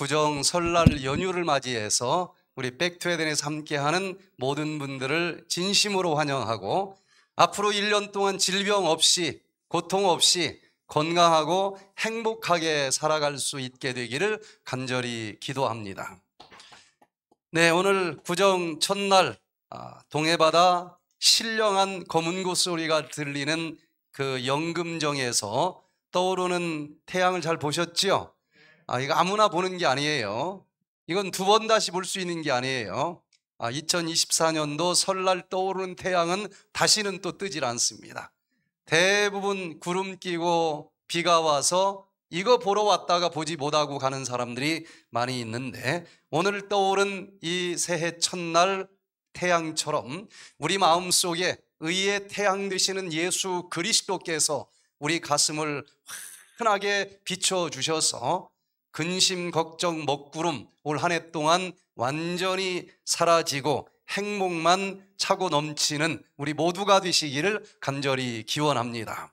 부정 설날 연휴를 맞이해서 우리 백투에덴에서 함께하는 모든 분들을 진심으로 환영하고 앞으로 1년 동안 질병 없이 고통 없이 건강하고 행복하게 살아갈 수 있게 되기를 간절히 기도합니다. 네, 오늘 구정 첫날 아, 동해바다 신령한 검은고 소리가 들리는 그연금정에서 떠오르는 태양을 잘 보셨지요? 아, 이거 아무나 보는 게 아니에요. 이건 두 번 다시 볼 수 있는 게 아니에요. 아, 2024년도 설날 떠오르는 태양은 다시는 또 뜨질 않습니다. 대부분 구름 끼고 비가 와서 이거 보러 왔다가 보지 못하고 가는 사람들이 많이 있는데 오늘 떠오른 이 새해 첫날 태양처럼 우리 마음 속에 의의 태양 되시는 예수 그리스도께서 우리 가슴을 환하게 비춰 주셔서 근심, 걱정, 먹구름 올 한 해 동안 완전히 사라지고 행복만 차고 넘치는 우리 모두가 되시기를 간절히 기원합니다.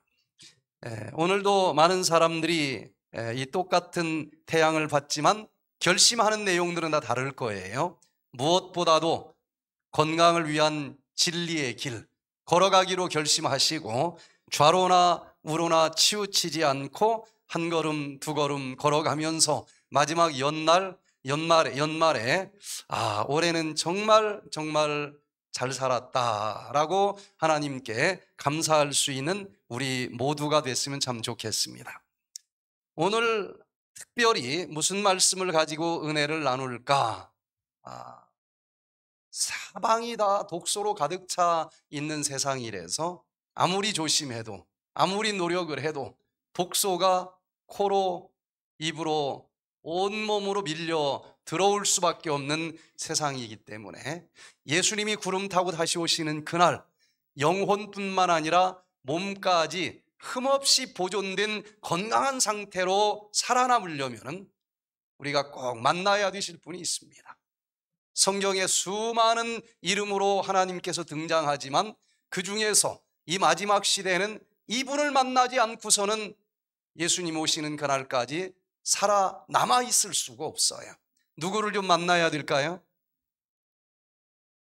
에, 예, 오늘도 많은 사람들이 에, 예, 이 똑같은 태양을 봤지만 결심하는 내용들은 다 다를 거예요. 무엇보다도 건강을 위한 진리의 길, 걸어가기로 결심하시고 좌로나 우로나 치우치지 않고 한 걸음 두 걸음 걸어가면서 마지막 연날 연말에 연말에 아 올해는 정말 정말 잘 살았다라고 하나님께 감사할 수 있는 우리 모두가 됐으면 참 좋겠습니다. 오늘 특별히 무슨 말씀을 가지고 은혜를 나눌까? 아, 사방이 다 독소로 가득 차 있는 세상이라서 아무리 조심해도 아무리 노력을 해도 독소가 코로, 입으로, 온몸으로 밀려 들어올 수밖에 없는 세상이기 때문에 예수님이 구름 타고 다시 오시는 그날 영혼뿐만 아니라 몸까지 흠없이 보존된 건강한 상태로 살아남으려면 우리가 꼭 만나야 되실 분이 있습니다. 성경에 수많은 이름으로 하나님께서 등장하지만 그 중에서 이 마지막 시대에는 이분을 만나지 않고서는 예수님 오시는 그날까지 살아남아 있을 수가 없어요. 누구를 좀 만나야 될까요?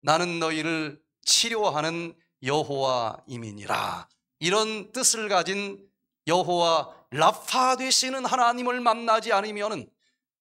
나는 너희를 치료하는 여호와 이민이라. 이런 뜻을 가진 여호와 라파 되시는 하나님을 만나지 않으면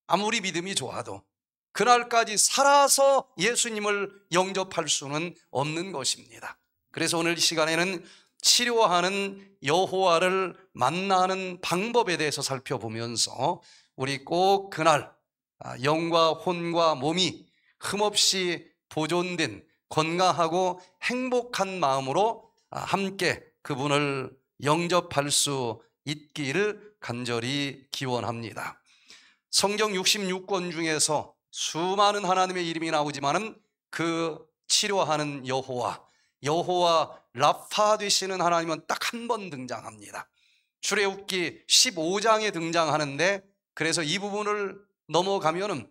아무리 믿음이 좋아도 그날까지 살아서 예수님을 영접할 수는 없는 것입니다. 그래서 오늘 이 시간에는 치료하는 여호와를 만나는 방법에 대해서 살펴보면서 우리 꼭 그날 아, 영과 혼과 몸이 흠없이 보존된 건강하고 행복한 마음으로 아, 함께 그분을 영접할 수 있기를 간절히 기원합니다. 성경 66권 중에서 수많은 하나님의 이름이 나오지만은 그 치료하는 여호와, 여호와 라파 되시는 하나님은 딱 한 번 등장합니다. 출애굽기 15장에 등장하는데 그래서 이 부분을 넘어가면은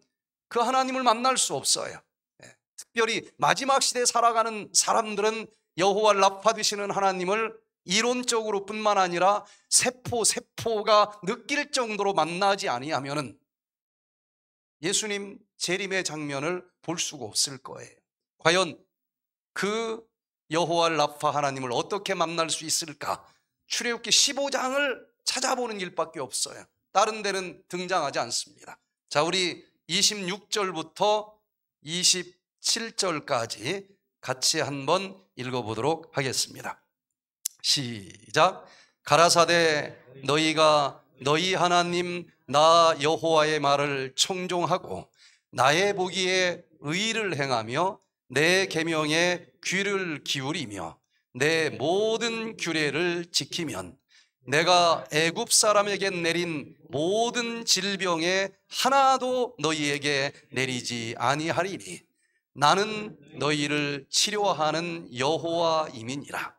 그 하나님을 만날 수 없어요. 예. 특별히 마지막 시대 살아가는 사람들은 여호와 라파 되시는 하나님을 이론적으로뿐만 아니라 세포 세포가 느낄 정도로 만나지 아니하면은 예수님 재림의 장면을 볼 수가 없을 거예요. 과연 그 여호와 라파 하나님을 어떻게 만날 수 있을까? 출애굽기 15장을 찾아보는 일밖에 없어요. 다른 데는 등장하지 않습니다. 자, 우리 26절부터 27절까지 같이 한번 읽어보도록 하겠습니다. 시작. 가라사대 너희가 너희 하나님 나 여호와의 말을 청종하고 나의 보기에 의를 행하며 내 계명에 귀를 기울이며 내 모든 규례를 지키면 내가 애굽 사람에게 내린 모든 질병에 하나도 너희에게 내리지 아니하리니 나는 너희를 치료하는 여호와임이니라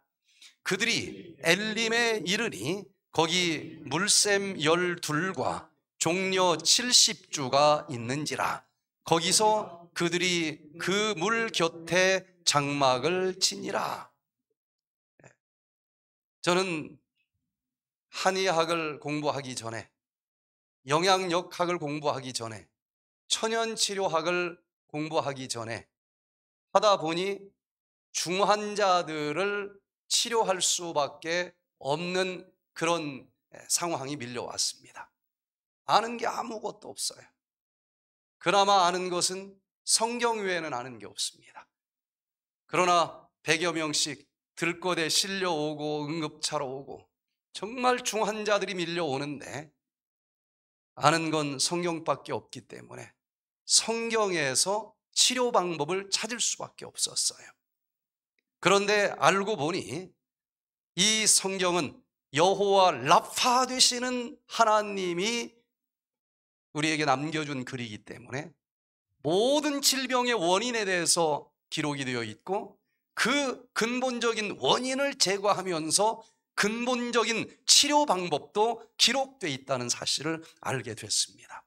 그들이 엘림에 이르니 거기 물샘 열둘과 종려 칠십주가 있는지라 거기서 그들이 그 물 곁에 장막을 치니라. 예. 저는 한의학을 공부하기 전에 영양역학을 공부하기 전에 천연치료학을 공부하기 전에 하다 보니 중환자들을 치료할 수밖에 없는 그런 예, 상황이 밀려왔습니다. 아는 게 아무것도 없어요. 그나마 아는 것은 성경 외에는 아는 게 없습니다. 그러나 100여 명씩 들거대 실려오고 응급차로 오고 정말 중환자들이 밀려오는데 아는 건 성경밖에 없기 때문에 성경에서 치료 방법을 찾을 수밖에 없었어요. 그런데 알고 보니 이 성경은 여호와 라파 되시는 하나님이 우리에게 남겨준 글이기 때문에 모든 질병의 원인에 대해서 기록이 되어 있고 그 근본적인 원인을 제거하면서 근본적인 치료 방법도 기록되어 있다는 사실을 알게 됐습니다.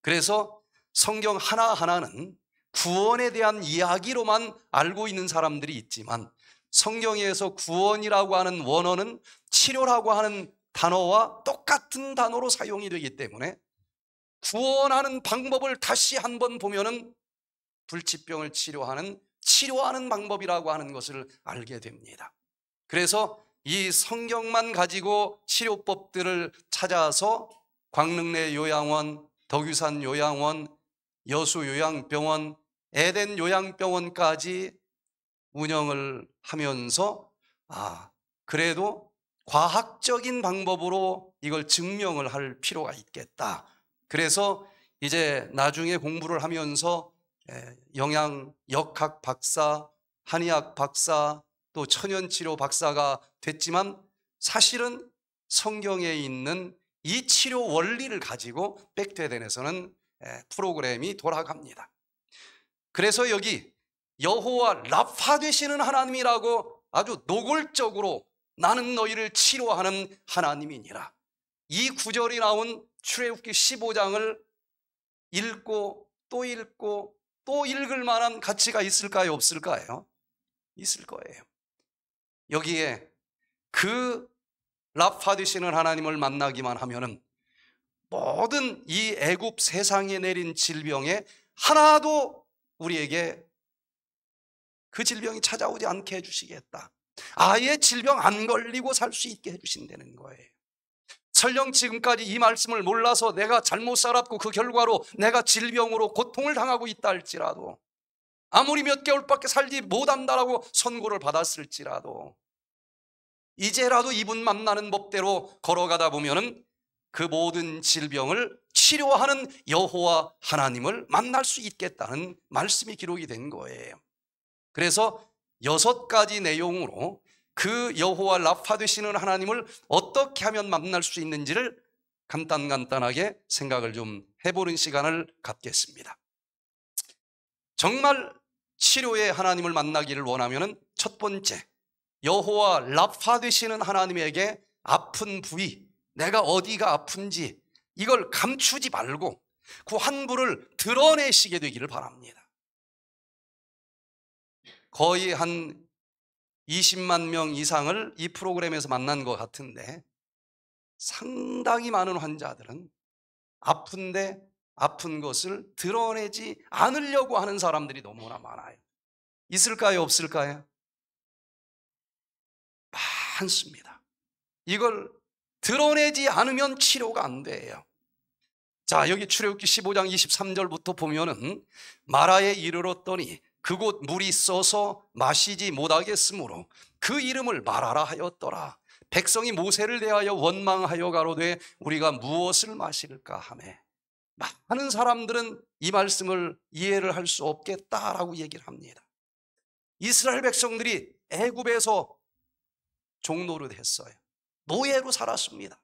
그래서 성경 하나하나는 구원에 대한 이야기로만 알고 있는 사람들이 있지만 성경에서 구원이라고 하는 원어는 치료라고 하는 단어와 똑같은 단어로 사용이 되기 때문에 구원하는 방법을 다시 한번 보면은 불치병을 치료하는 치료하는 방법이라고 하는 것을 알게 됩니다. 그래서 이 성경만 가지고 치료법들을 찾아서 광릉내 요양원, 덕유산 요양원, 여수 요양병원, 에덴 요양병원까지 운영을 하면서 아, 그래도 과학적인 방법으로 이걸 증명을 할 필요가 있겠다. 그래서 이제 나중에 공부를 하면서 예, 영양 역학 박사, 한의학 박사, 또 천연치료 박사가 됐지만 사실은 성경에 있는 이 치료 원리를 가지고 백대덴에서는 예, 프로그램이 돌아갑니다. 그래서 여기 여호와 라파 되시는 하나님이라고 아주 노골적으로 나는 너희를 치료하는 하나님이니라. 이 구절이 나온 출애굽기 15장을 읽고 또 읽고 또 읽을 만한 가치가 있을까요? 없을까요? 있을 거예요. 여기에 그 라파디시는 하나님을 만나기만 하면은 모든 이 애굽 세상에 내린 질병에 하나도 우리에게 그 질병이 찾아오지 않게 해주시겠다. 아예 질병 안 걸리고 살 수 있게 해주신다는 거예요. 설령 지금까지 이 말씀을 몰라서 내가 잘못 살았고 그 결과로 내가 질병으로 고통을 당하고 있다 할지라도 아무리 몇 개월밖에 살지 못한다라고 선고를 받았을지라도 이제라도 이분 만나는 법대로 걸어가다 보면은 그 모든 질병을 치료하는 여호와 하나님을 만날 수 있겠다는 말씀이 기록이 된 거예요. 그래서 여섯 가지 내용으로 그 여호와 라파 되시는 하나님을 어떻게 하면 만날 수 있는지를 간단간단하게 생각을 좀 해보는 시간을 갖겠습니다. 정말 치료의 하나님을 만나기를 원하면 첫 번째 여호와 라파 되시는 하나님에게 아픈 부위 내가 어디가 아픈지 이걸 감추지 말고 그 환부를 드러내시게 되기를 바랍니다. 거의 한 20만 명 이상을 이 프로그램에서 만난 것 같은데 상당히 많은 환자들은 아픈데 아픈 것을 드러내지 않으려고 하는 사람들이 너무나 많아요. 있을까요? 없을까요? 많습니다. 이걸 드러내지 않으면 치료가 안 돼요. 자, 여기 출애굽기 15장 23절부터 보면은 마라에 이르렀더니 그곳 물이 써서 마시지 못하겠으므로 그 이름을 말하라 하였더라. 백성이 모세를 대하여 원망하여 가로되 우리가 무엇을 마실까 하매 많은 사람들은 이 말씀을 이해를 할 수 없겠다라고 얘기를 합니다. 이스라엘 백성들이 애굽에서 종노릇 했어요. 노예로 살았습니다.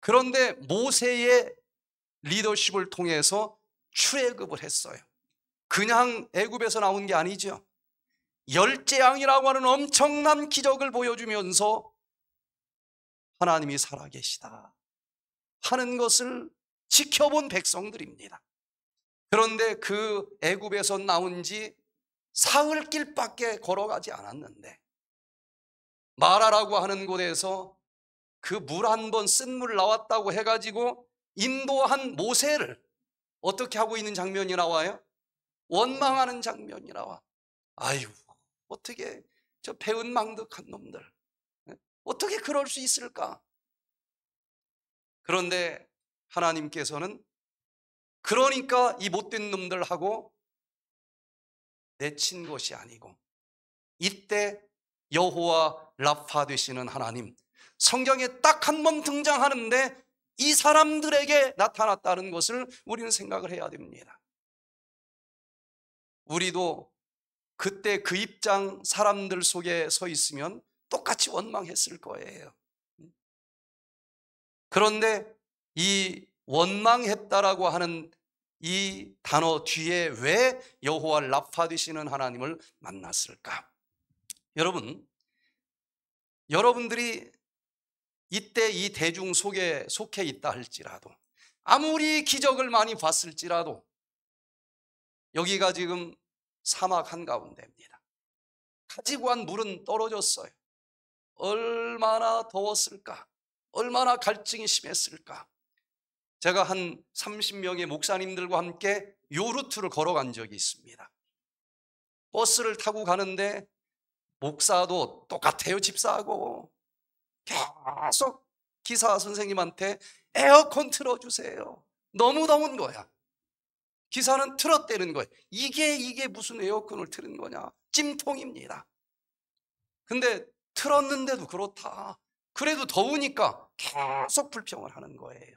그런데 모세의 리더십을 통해서 출애굽을 했어요. 그냥 애굽에서 나온 게 아니죠. 열재앙이라고 하는 엄청난 기적을 보여주면서 하나님이 살아계시다 하는 것을 지켜본 백성들입니다. 그런데 그 애굽에서 나온 지 사흘길밖에 걸어가지 않았는데 마라라고 하는 곳에서 그 물 한 번 쓴 물 나왔다고 해가지고 인도한 모세를 어떻게 하고 있는 장면이 나와요? 원망하는 장면이 나와. 아유, 어떻게 저 배은 망덕한 놈들. 예? 어떻게 그럴 수 있을까? 그런데 하나님께서는 그러니까 이 못된 놈들하고 내친 것이 아니고 이때 여호와 라파 되시는 하나님 성경에 딱 한 번 등장하는데 이 사람들에게 나타났다는 것을 우리는 생각을 해야 됩니다. 우리도 그때 그 입장 사람들 속에 서 있으면 똑같이 원망했을 거예요. 음. 그런데 이 원망했다라고 하는 이 단어 뒤에 왜 여호와 라파 되시는 하나님을 만났을까? 여러분, 여러분들이 이때 이 대중 속에 속해 있다 할지라도 아무리 기적을 많이 봤을지라도 여기가 지금 사막 한가운데입니다. 가지구한 물은 떨어졌어요. 얼마나 더웠을까? 얼마나 갈증이 심했을까? 제가 한 30명의 목사님들과 함께 요 루트를 걸어간 적이 있습니다. 버스를 타고 가는데 목사도 똑같아요, 집사하고. 계속 기사 선생님한테 에어컨 틀어주세요. 너무 더운 거야. 기사는 틀었대는 거예요. 이게 이게 무슨 에어컨을 틀은 거냐? 찜통입니다. 근데 틀었는데도 그렇다. 그래도 더우니까 계속 불평을 하는 거예요.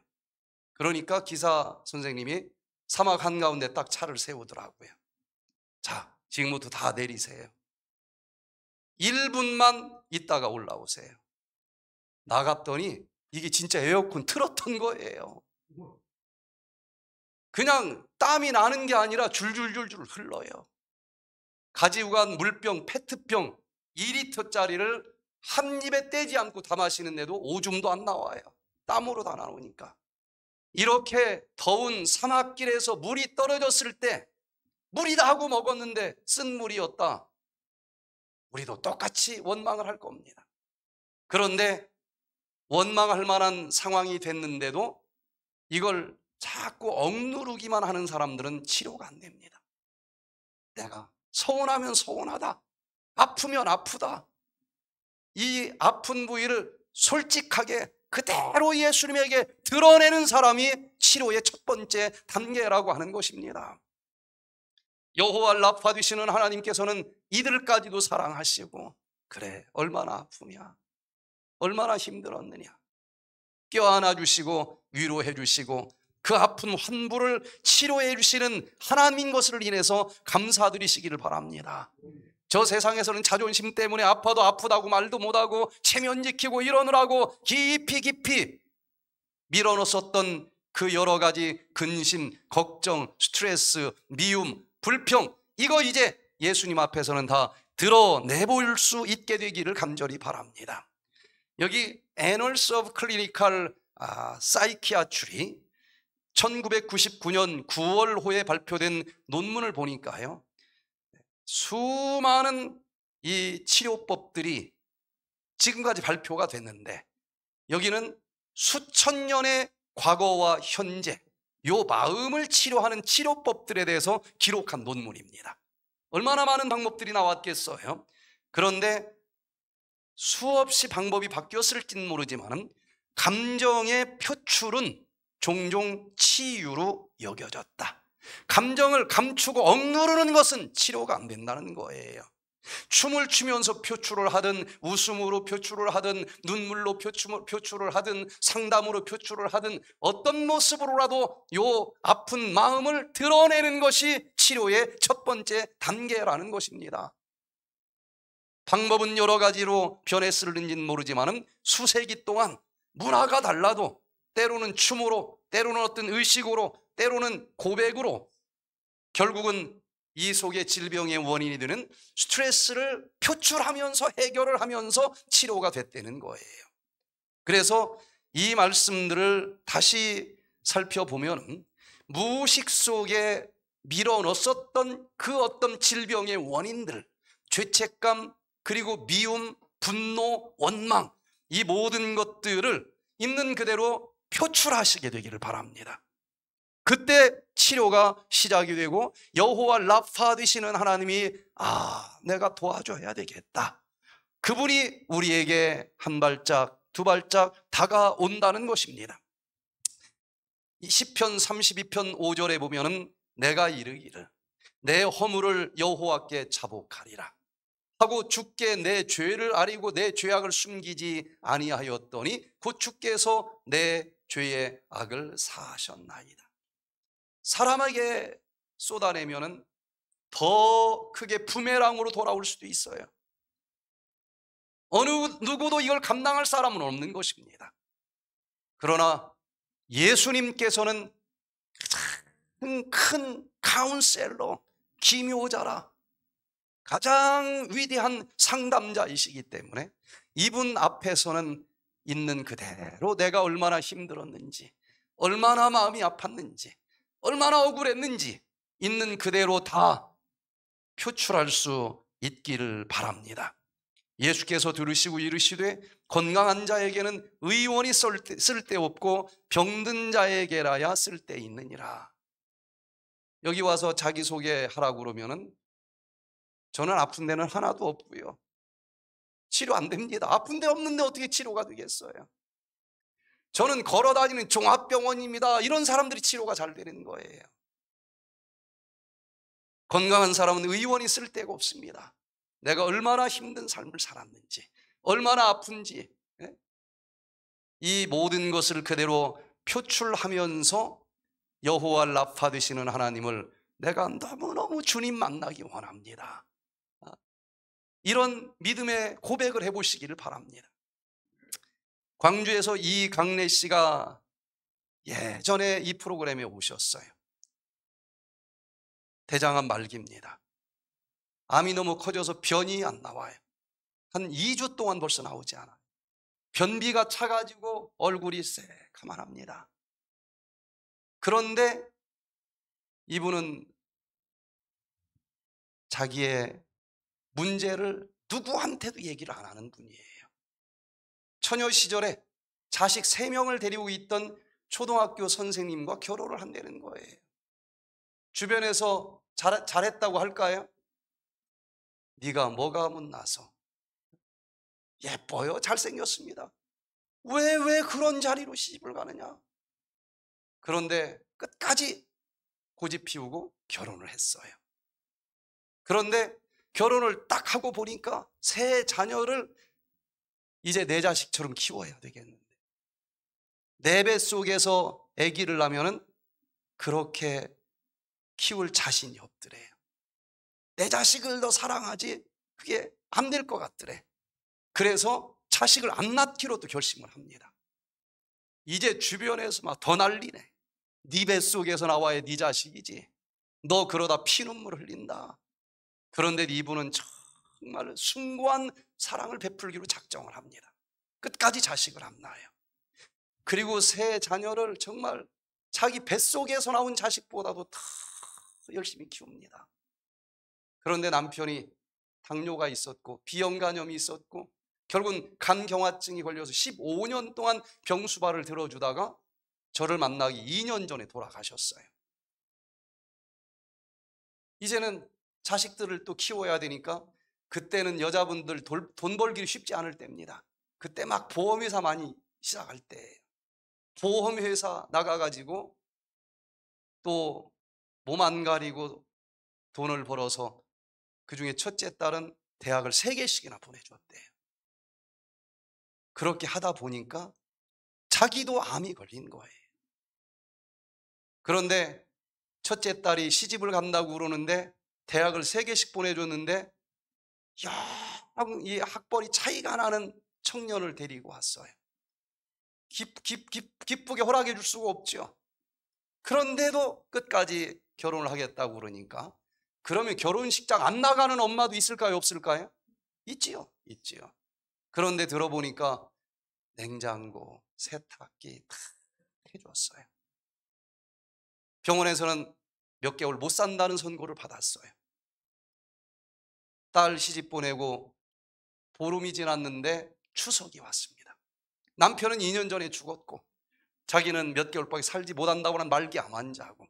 그러니까 기사 선생님이 사막 한가운데 딱 차를 세우더라고요. 자, 지금부터 다 내리세요. 1분만 있다가 올라오세요. 나갔더니 이게 진짜 에어컨 틀었던 거예요. 그냥 땀이 나는 게 아니라 줄줄줄줄 흘러요. 가지우간 물병, 페트병 2리터짜리를 한 입에 떼지 않고 다 마시는 데도 오줌도 안 나와요. 땀으로 다 나오니까. 이렇게 더운 산악길에서 물이 떨어졌을 때 물이다 하고 먹었는데 쓴 물이었다. 우리도 똑같이 원망을 할 겁니다. 그런데 원망할 만한 상황이 됐는데도 이걸 자꾸 억누르기만 하는 사람들은 치료가 안 됩니다. 내가 서운하면 서운하다. 아프면 아프다. 이 아픈 부위를 솔직하게 그대로 예수님에게 드러내는 사람이 치료의 첫 번째 단계라고 하는 것입니다. 여호와 라파 되시는 하나님께서는 이들까지도 사랑하시고 그래 얼마나 아프냐 얼마나 힘들었느냐 껴안아 주시고 위로해 주시고 그 아픈 환부를 치료해 주시는 하나님인 것을 인해서 감사드리시기를 바랍니다. 저 세상에서는 자존심 때문에 아파도 아프다고 말도 못하고 체면 지키고 이러느라고 깊이 깊이 밀어넣었던 그 여러 가지 근심, 걱정, 스트레스, 미움, 불평 이거 이제 예수님 앞에서는 다 드러내볼 수 있게 되기를 간절히 바랍니다. 여기 Annals of Clinical 아, Psychiatry 1999년 9월호에 발표된 논문을 보니까요. 수많은 이 치료법들이 지금까지 발표가 됐는데 여기는 수천 년의 과거와 현재 요 마음을 치료하는 치료법들에 대해서 기록한 논문입니다. 얼마나 많은 방법들이 나왔겠어요. 그런데 수없이 방법이 바뀌었을진 모르지만 감정의 표출은 종종 치유로 여겨졌다. 감정을 감추고 억누르는 것은 치료가 안 된다는 거예요. 춤을 추면서 표출을 하든 웃음으로 표출을 하든 눈물로 표출을 하든 상담으로 표출을 하든 어떤 모습으로라도 요 아픈 마음을 드러내는 것이 치료의 첫 번째 단계라는 것입니다. 방법은 여러 가지로 변했을는지는 모르지만 수세기 동안 문화가 달라도 때로는 춤으로, 때로는 어떤 의식으로, 때로는 고백으로 결국은 이속의 질병의 원인이 되는 스트레스를 표출하면서 해결을 하면서 치료가 됐다는 거예요. 그래서 이 말씀들을 다시 살펴보면 무식 속에 밀어 넣었던그 어떤 질병의 원인들, 죄책감, 그리고 미움, 분노, 원망, 이 모든 것들을 있는 그대로 표출하시게 되기를 바랍니다. 그때 치료가 시작이 되고 여호와 라파 되시는 하나님이 아 내가 도와줘야 되겠다. 그분이 우리에게 한 발짝 두 발짝 다가온다는 것입니다. 10편 32편 5절에 보면 은 내가 이르기를 내 허물을 여호와께 자복하리라 하고 죽게 내 죄를 아리고 내 죄악을 숨기지 아니하였더니 곧 주께서 내 죄의 악을 사하셨나이다. 사람에게 쏟아내면더 크게 부메랑으로 돌아올 수도 있어요. 어느 누구도 이걸 감당할 사람은 없는 것입니다. 그러나 예수님께서는 가큰 카운셀러, 기묘자라 가장 위대한 상담자이시기 때문에 이분 앞에서는 있는 그대로 내가 얼마나 힘들었는지, 얼마나 마음이 아팠는지, 얼마나 억울했는지 있는 그대로 다 표출할 수 있기를 바랍니다. 예수께서 들으시고 이르시되 건강한 자에게는 의원이 쓸데, 없고 병든 자에게라야 쓸데있느니라. 여기 와서 자기소개하라고 그러면은 저는 아픈 데는 하나도 없고요. 치료 안 됩니다. 아픈데 없는데 어떻게 치료가 되겠어요? 저는 걸어 다니는 종합병원입니다. 이런 사람들이 치료가 잘 되는 거예요. 건강한 사람은 의원이 쓸데가 없습니다. 내가 얼마나 힘든 삶을 살았는지, 얼마나 아픈지, 예? 이 모든 것을 그대로 표출하면서 여호와 라파 되시는 하나님을 내가 너무너무 주님 만나기 원합니다. 이런 믿음의 고백을 해보시기를 바랍니다. 광주에서 이강래 씨가 예전에 이 프로그램에 오셨어요. 대장암 말기입니다. 암이 너무 커져서 변이 안 나와요. 한 2주 동안 벌써 나오지 않아요. 변비가 차가지고 얼굴이 새카만합니다. 그런데 이분은 자기의 문제를 누구한테도 얘기를 안 하는 분이에요. 처녀 시절에 자식 3명을 데리고 있던 초등학교 선생님과 결혼을 한다는 거예요. 주변에서 잘, 잘했다고 할까요? 네가 뭐가 못나서 예뻐요 잘생겼습니다 왜 왜 그런 자리로 시집을 가느냐 그런데 끝까지 고집 피우고 결혼을 했어요 그런데 결혼을 딱 하고 보니까 새 자녀를 이제 내 자식처럼 키워야 되겠는데. 내 배 속에서 아기를 낳으면은 그렇게 키울 자신이 없더래요. 내 자식을 더 사랑하지 그게 안 될 것 같더래. 그래서 자식을 안 낳기로도 결심을 합니다. 이제 주변에서 막 더 난리네. 네 배속에서 나와야 네 자식이지. 너 그러다 피눈물 흘린다. 그런데 이분은 정말 숭고한 사랑을 베풀기로 작정을 합니다. 끝까지 자식을 안낳아요 그리고 새 자녀를 정말 자기 뱃속에서 나온 자식보다도 더 열심히 키웁니다. 그런데 남편이 당뇨가 있었고 비염간염이 있었고 결국은 간경화증이 걸려서 15년 동안 병수발을 들어주다가 저를 만나기 2년 전에 돌아가셨어요. 이제는 자식들을 또 키워야 되니까 그때는 여자분들 돌, 돈 벌기 쉽지 않을 때입니다. 그때 막 보험회사 많이 시작할 때예요. 보험회사 나가가지고 또 몸 안 가리고 돈을 벌어서 그 중에 첫째 딸은 대학을 세 개씩이나 보내줬대요. 그렇게 하다 보니까 자기도 암이 걸린 거예요. 그런데 첫째 딸이 시집을 간다고 그러는데 대학을 세 개씩 보내줬는데 야이 학벌이 차이가 나는 청년을 데리고 왔어요. 기, 기, 기, 기쁘게 허락해 줄 수가 없죠. 그런데도 끝까지 결혼을 하겠다고 그러니까 그러면 결혼식장 안 나가는 엄마도 있을까요? 없을까요? 있지요. 있지요. 그런데 들어보니까 냉장고, 세탁기 다 해줬어요. 병원에서는 몇 개월 못 산다는 선고를 받았어요. 딸 시집 보내고 보름이 지났는데 추석이 왔습니다. 남편은 2년 전에 죽었고 자기는 몇 개월밖에 살지 못한다고 는 말기 암환자고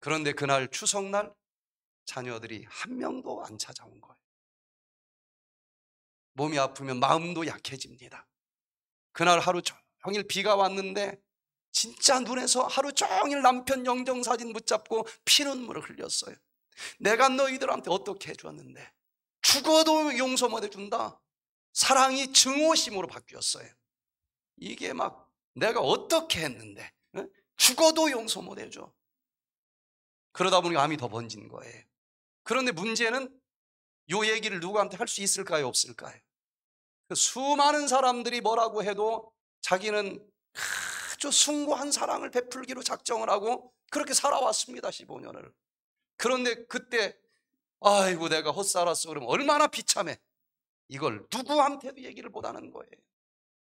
그런데 그날 추석날 자녀들이 한 명도 안 찾아온 거예요. 몸이 아프면 마음도 약해집니다. 그날 하루 종일 비가 왔는데 진짜 눈에서 하루 종일 남편 영정사진 붙잡고 피눈물을 흘렸어요. 내가 너희들한테 어떻게 해줬는데 죽어도 용서 못 해준다. 사랑이 증오심으로 바뀌었어요. 이게 막 내가 어떻게 했는데 죽어도 용서 못 해줘. 그러다 보니 암이 더 번진 거예요. 그런데 문제는 요 얘기를 누구한테 할 수 있을까요? 없을까요? 그 수많은 사람들이 뭐라고 해도 자기는 아주 숭고한 사랑을 베풀기로 작정을 하고 그렇게 살아왔습니다. 15년을. 그런데 그때 아이고 내가 헛살았어 그러면 얼마나 비참해. 이걸 누구한테도 얘기를 못하는 거예요.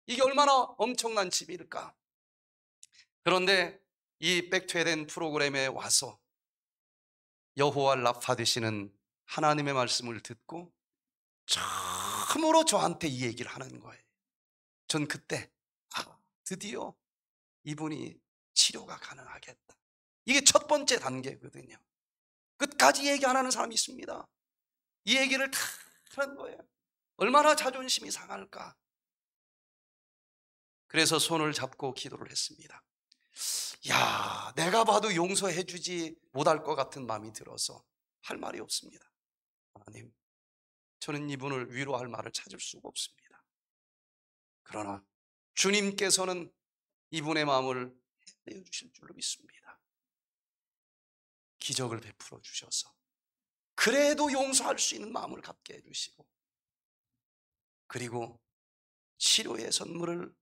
이게 얼마나 엄청난 집일까. 그런데 이 백퇴된 프로그램에 와서 여호와 라파 되시는 하나님의 말씀을 듣고 참으로 저한테 이 얘기를 하는 거예요. 전 그때 아, 드디어 이분이 치료가 가능하겠다. 이게 첫 번째 단계거든요. 끝까지 얘기 안 하는 사람이 있습니다. 이 얘기를 다 하는 거예요. 얼마나 자존심이 상할까. 그래서 손을 잡고 기도를 했습니다. 야, 내가 봐도 용서해 주지 못할 것 같은 마음이 들어서 할 말이 없습니다. 하나님, 저는 이분을 위로할 말을 찾을 수가 없습니다. 그러나 주님께서는 이분의 마음을 헤아려 주실 줄로 믿습니다. 기적을 베풀어 주셔서 그래도 용서할 수 있는 마음을 갖게 해주시고 그리고 치료의 선물을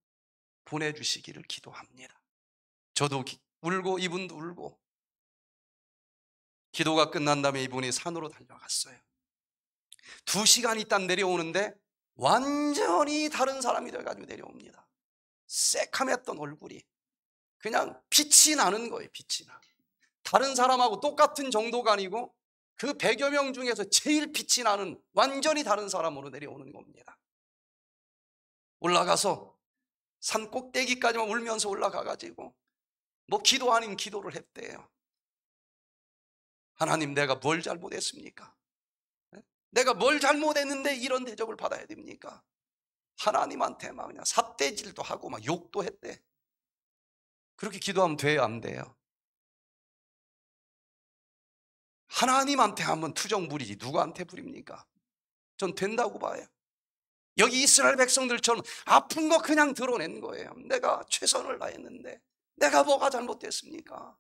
보내주시기를 기도합니다. 저도 기, 울고 이분도 울고 기도가 끝난 다음에 이분이 산으로 달려갔어요. 두 시간 있다 내려오는데 완전히 다른 사람이 돼가지고 내려옵니다. 새카맸던 얼굴이 그냥 빛이 나는 거예요. 빛이 나. 다른 사람하고 똑같은 정도가 아니고 그 100여 명 중에서 제일 빛이 나는 완전히 다른 사람으로 내려오는 겁니다. 올라가서 산 꼭대기까지만 울면서 올라가가지고 뭐 기도 아닌 기도를 했대요. 하나님 내가 뭘 잘못했습니까? 네? 내가 뭘 잘못했는데 이런 대접을 받아야 됩니까? 하나님한테 막 그냥 삿대질도 하고 막 욕도 했대. 그렇게 기도하면 돼요, 안 돼요? 하나님한테 한번 투정 부리지 누구한테 부립니까? 전 된다고 봐요. 여기 이스라엘 백성들처럼 아픈 거 그냥 드러낸 거예요. 내가 최선을 다했는데 내가 뭐가 잘못됐습니까?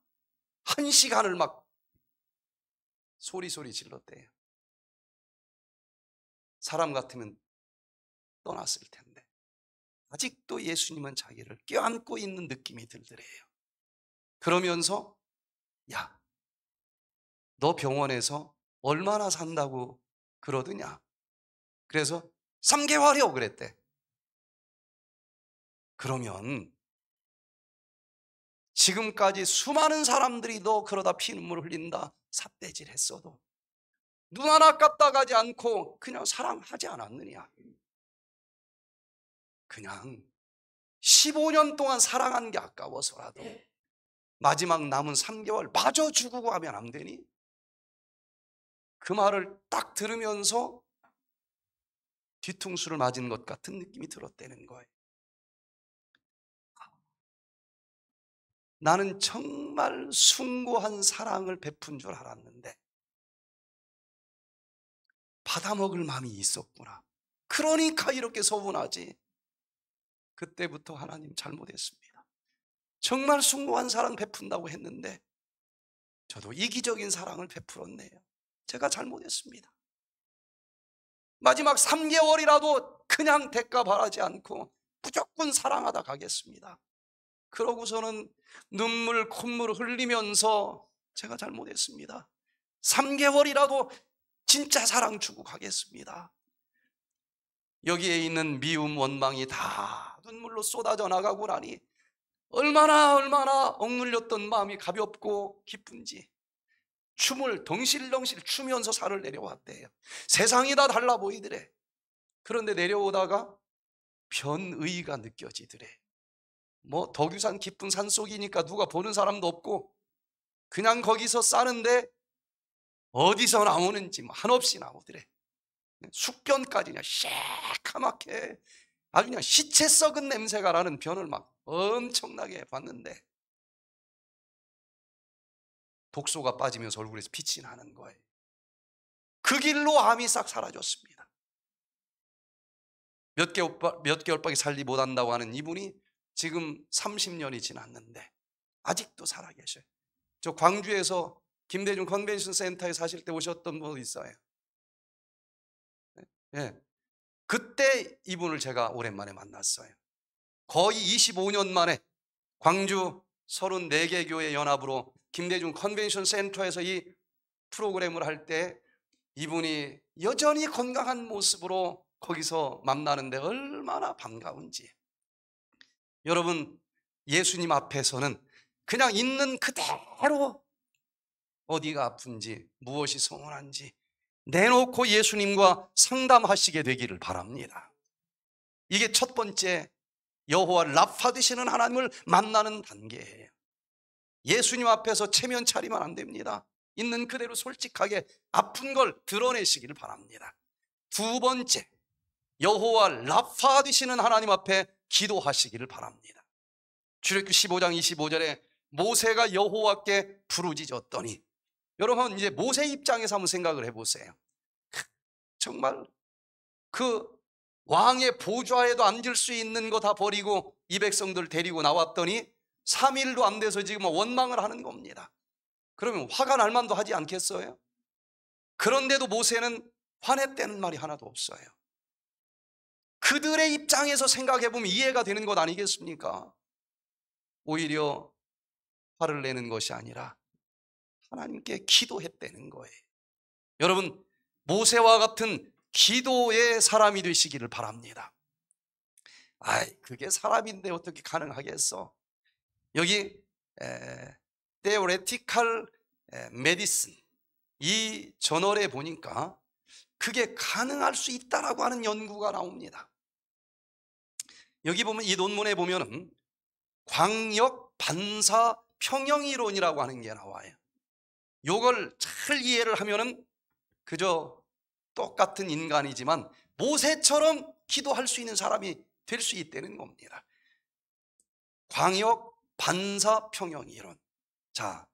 한 시간을 막 소리소리 질렀대요. 사람 같으면 떠났을 텐데 아직도 예수님은 자기를 껴안고 있는 느낌이 들더래요. 그러면서 야너 병원에서 얼마나 산다고 그러더냐. 그래서 3개월이요 그랬대. 그러면 지금까지 수많은 사람들이 너 그러다 피눈물 흘린다 삿대질 했어도 눈 하나 깝다가지 않고 그냥 사랑하지 않았느냐. 그냥 15년 동안 사랑한 게 아까워서라도 마지막 남은 3개월 마저 죽고 가면안 되니? 그 말을 딱 들으면서 뒤통수를 맞은 것 같은 느낌이 들었다는 거예요. 나는 정말 숭고한 사랑을 베푼 줄 알았는데 받아먹을 마음이 있었구나. 그러니까 이렇게 서운하지. 그때부터 하나님 잘못했습니다. 정말 숭고한 사랑 베푼다고 했는데 저도 이기적인 사랑을 베풀었네요. 제가 잘못했습니다. 마지막 3개월이라도 그냥 대가 바라지 않고 무조건 사랑하다 가겠습니다. 그러고서는 눈물, 콧물 흘리면서 제가 잘못했습니다. 3개월이라도 진짜 사랑 주고 가겠습니다. 여기에 있는 미움, 원망이 다 눈물로 쏟아져 나가고 나니 얼마나 얼마나 억눌렸던 마음이 가볍고 기쁜지 춤을 덩실덩실 추면서 산을 내려왔대요. 세상이 다 달라 보이더래. 그런데 내려오다가 변의가 느껴지더래. 뭐 덕유산 깊은 산속이니까 누가 보는 사람도 없고 그냥 거기서 싸는데 어디서 나오는지 뭐 한없이 나오더래. 숙변까지 그냥 새카맣게 아주 그냥 시체 썩은 냄새가 나는 변을 막 엄청나게 봤는데 독소가 빠지면서 얼굴에서 빛이 나는 거예요. 그 길로 암이 싹 사라졌습니다. 몇 개월, 몇 개월밖에 살리 못한다고 하는 이분이 지금 30년이 지났는데 아직도 살아계셔요. 저 광주에서 김대중 컨벤션 센터에 사실 때 오셨던 분 있어요. 예. 예. 그때 이분을 제가 오랜만에 만났어요. 거의 25년 만에 광주 34개 교회 연합으로 김대중 컨벤션 센터에서 이 프로그램을 할 때 이분이 여전히 건강한 모습으로 거기서 만나는데 얼마나 반가운지. 여러분, 예수님 앞에서는 그냥 있는 그대로 어디가 아픈지, 무엇이 성원한지 내놓고 예수님과 상담하시게 되기를 바랍니다. 이게 첫 번째 여호와 라파 되시는 하나님을 만나는 단계예요. 예수님 앞에서 체면 차리면 안 됩니다. 있는 그대로 솔직하게 아픈 걸 드러내시기를 바랍니다. 두 번째, 여호와 라파 되시는 하나님 앞에 기도하시기를 바랍니다. 출애굽기 15장 25절에 모세가 여호와께 부르짖었더니 여러분 이제 모세 입장에서 한번 생각을 해보세요. 정말 그 왕의 보좌에도 앉을 수 있는 거 다 버리고 이 백성들 데리고 나왔더니 3일도 안 돼서 지금 원망을 하는 겁니다. 그러면 화가 날 만도 하지 않겠어요? 그런데도 모세는 화냈다는 말이 하나도 없어요. 그들의 입장에서 생각해 보면 이해가 되는 것 아니겠습니까? 오히려 화를 내는 것이 아니라 하나님께 기도했다는 거예요. 여러분, 모세와 같은 기도의 사람이 되시기를 바랍니다. 아이, 그게 사람인데 어떻게 가능하겠어? 여기 에, 테오레티칼 메디슨 이 저널에 보니까 그게 가능할 수 있다라고 하는 연구가 나옵니다. 여기 보면 이 논문에 보면은 광역 반사 평형 이론이라고 하는 게 나와요. 요걸 잘 이해를 하면은 그저 똑같은 인간이지만 모세처럼 기도할 수 있는 사람이 될 수 있다는 겁니다. 광역, 반사, 평형 이론. 자,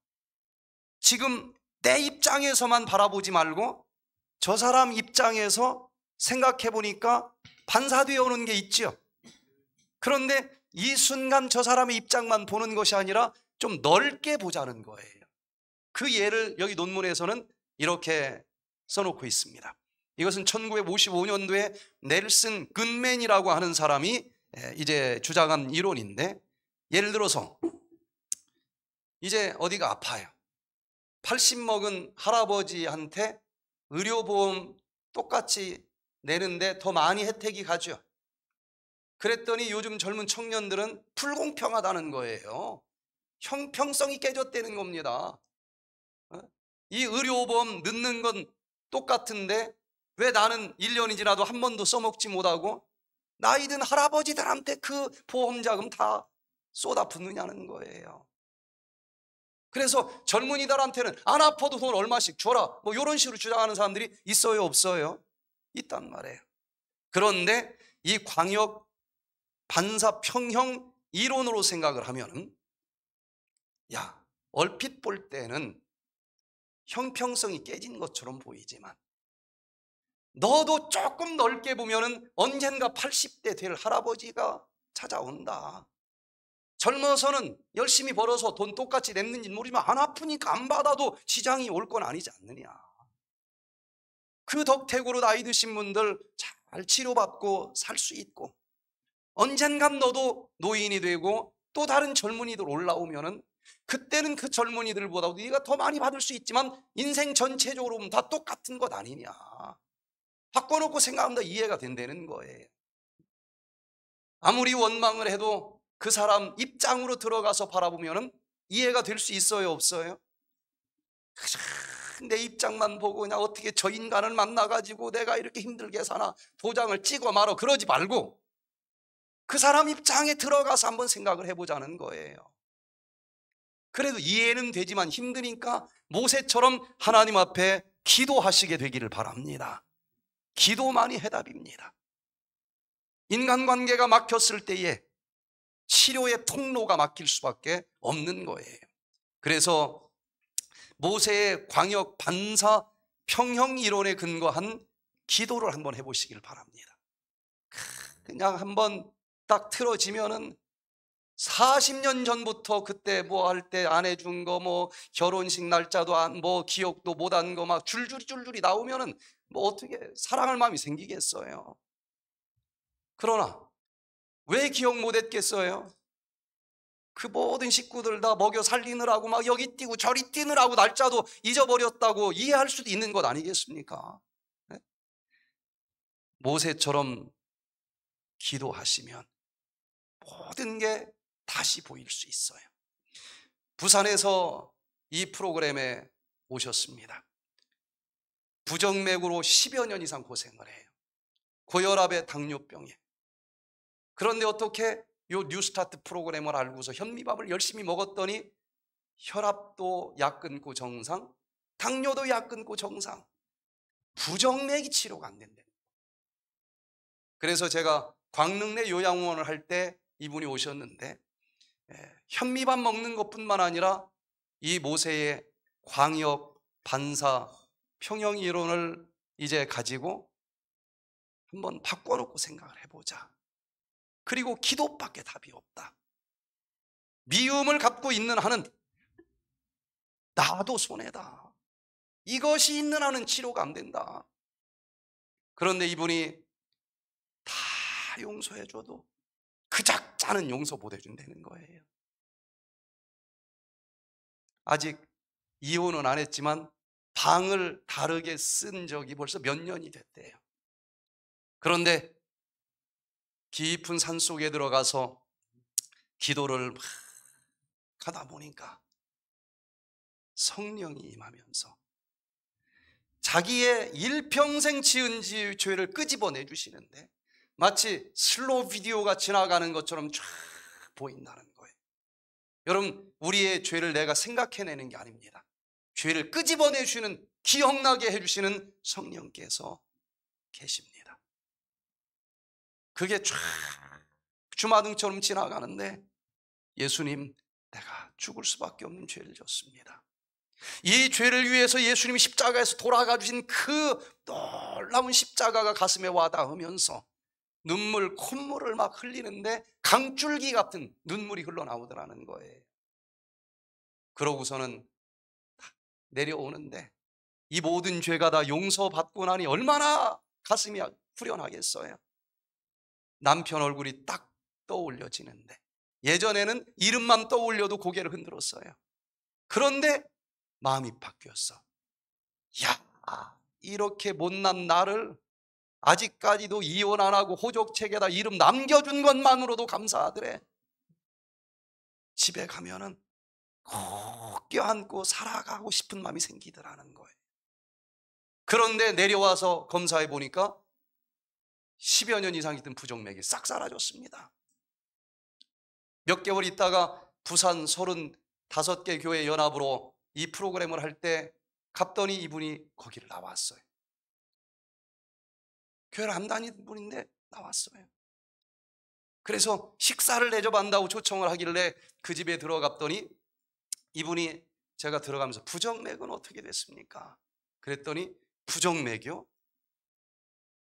지금 내 입장에서만 바라보지 말고 저 사람 입장에서 생각해 보니까 반사되어 오는 게 있지요. 그런데 이 순간 저 사람의 입장만 보는 것이 아니라 좀 넓게 보자는 거예요. 그 예를 여기 논문에서는 이렇게 써놓고 있습니다. 이것은 1955년도에 넬슨 근맨이라고 하는 사람이 이제 주장한 이론인데 예를 들어서 이제 어디가 아파요. 80 먹은 할아버지한테 의료보험 똑같이 내는데 더 많이 혜택이 가죠. 그랬더니 요즘 젊은 청년들은 불공평하다는 거예요. 형평성이 깨졌다는 겁니다. 어? 이 의료보험 늦는 건 똑같은데 왜 나는 1년이 지라도한 번도 써먹지 못하고 나이든 할아버지들한테 그 보험 자금 다 쏟아 붓느냐는 거예요. 그래서 젊은이들한테는 안 아파도 돈 얼마씩 줘라. 뭐 이런 식으로 주장하는 사람들이 있어요, 없어요? 있단 말이에요. 그런데 이 광역 반사 평형 이론으로 생각을 하면은 야, 얼핏 볼 때는 형평성이 깨진 것처럼 보이지만 너도 조금 넓게 보면은 언젠가 80대 될 할아버지가 찾아온다. 젊어서는 열심히 벌어서 돈 똑같이 냈는지 모르지만 안 아프니까 안 받아도 시장이 올 건 아니지 않느냐. 그 덕택으로 나이 드신 분들 잘 치료받고 살 수 있고 언젠간 너도 노인이 되고 또 다른 젊은이들 올라오면은 그때는 그 젊은이들보다도 네가 더 많이 받을 수 있지만 인생 전체적으로 보면 다 똑같은 것 아니냐. 바꿔놓고 생각하면 다 이해가 된다는 거예요. 아무리 원망을 해도 그 사람 입장으로 들어가서 바라보면 이해가 될 수 있어요, 없어요? 내 입장만 보고 그냥 어떻게 저 인간을 만나가지고 내가 이렇게 힘들게 사나 도장을 찍어 말어 그러지 말고 그 사람 입장에 들어가서 한번 생각을 해보자는 거예요. 그래도 이해는 되지만 힘드니까 모세처럼 하나님 앞에 기도하시게 되기를 바랍니다. 기도만이 해답입니다. 인간관계가 막혔을 때에 치료의 통로가 막힐 수밖에 없는 거예요. 그래서 모세의 광역 반사 평형 이론에 근거한 기도를 한번 해보시길 바랍니다. 그냥 한번 딱 틀어지면은 40년 전부터 그때 뭐 할때 아내 준거 뭐 결혼식 날짜도 안뭐 기억도 못 한 거 막 줄줄이 줄줄이 나오면은 뭐 어떻게 사랑할 마음이 생기겠어요. 그러나 왜 기억 못 했겠어요? 그 모든 식구들 다 먹여 살리느라고 막 여기 뛰고 저리 뛰느라고 날짜도 잊어버렸다고 이해할 수도 있는 것 아니겠습니까? 네? 모세처럼 기도하시면 모든 게 다시 보일 수 있어요. 부산에서 이 프로그램에 오셨습니다. 부정맥으로 10여 년 이상 고생을 해요. 고혈압에 당뇨병에. 그런데 어떻게 이 뉴스타트 프로그램을 알고서 현미밥을 열심히 먹었더니 혈압도 약 끊고 정상, 당뇨도 약 끊고 정상, 부정맥이 치료가 안 된대. 요 그래서 제가 광릉내 요양원을 할 때 이분이 오셨는데 예, 현미밥 먹는 것뿐만 아니라 이 모세의 광역, 반사, 평형 이론을 이제 가지고 한번 바꿔놓고 생각을 해보자. 그리고 기도밖에 답이 없다. 미움을 갖고 있는 한은 나도 손해다. 이것이 있는 한은 치료가 안 된다. 그런데 이분이 다 용서해줘도 그작 자는 용서 못 해준다는 거예요. 아직 이혼은 안 했지만 방을 다르게 쓴 적이 벌써 몇 년이 됐대요. 그런데 깊은 산 속에 들어가서 기도를 막 하다 보니까 성령이 임하면서 자기의 일평생 지은 죄를 끄집어내 주시는데 마치 슬로우 비디오가 지나가는 것처럼 쫙 보인다는 거예요. 여러분, 우리의 죄를 내가 생각해내는 게 아닙니다. 죄를 끄집어내주시는, 기억나게 해주시는 성령께서 계십니다. 그게 쫙 주마등처럼 지나가는데 예수님, 내가 죽을 수밖에 없는 죄를 졌습니다. 이 죄를 위해서 예수님이 십자가에서 돌아가 주신 그 놀라운 십자가가 가슴에 와닿으면서 눈물, 콧물을 막 흘리는데 강줄기 같은 눈물이 흘러나오더라는 거예요. 그러고서는 내려오는데 이 모든 죄가 다 용서받고 나니 얼마나 가슴이 아, 후련하겠어요. 남편 얼굴이 딱 떠올려지는데 예전에는 이름만 떠올려도 고개를 흔들었어요. 그런데 마음이 바뀌었어. 야, 이렇게 못난 나를 아직까지도 이혼 안 하고 호족책에다 이름 남겨준 것만으로도 감사하더래. 집에 가면은 꼭 껴안고 살아가고 싶은 마음이 생기더라는 거예요. 그런데 내려와서 검사해 보니까 10여 년 이상 있던 부정맥이 싹 사라졌습니다. 몇 개월 있다가 부산 35개 교회 연합으로 이 프로그램을 할 때 갔더니 이분이 거기를 나왔어요. 교회를 안 다니는 분인데 나왔어요. 그래서 식사를 대접한다고 초청을 하길래 그 집에 들어갔더니 이분이 제가 들어가면서 부정맥은 어떻게 됐습니까? 그랬더니 부정맥이요?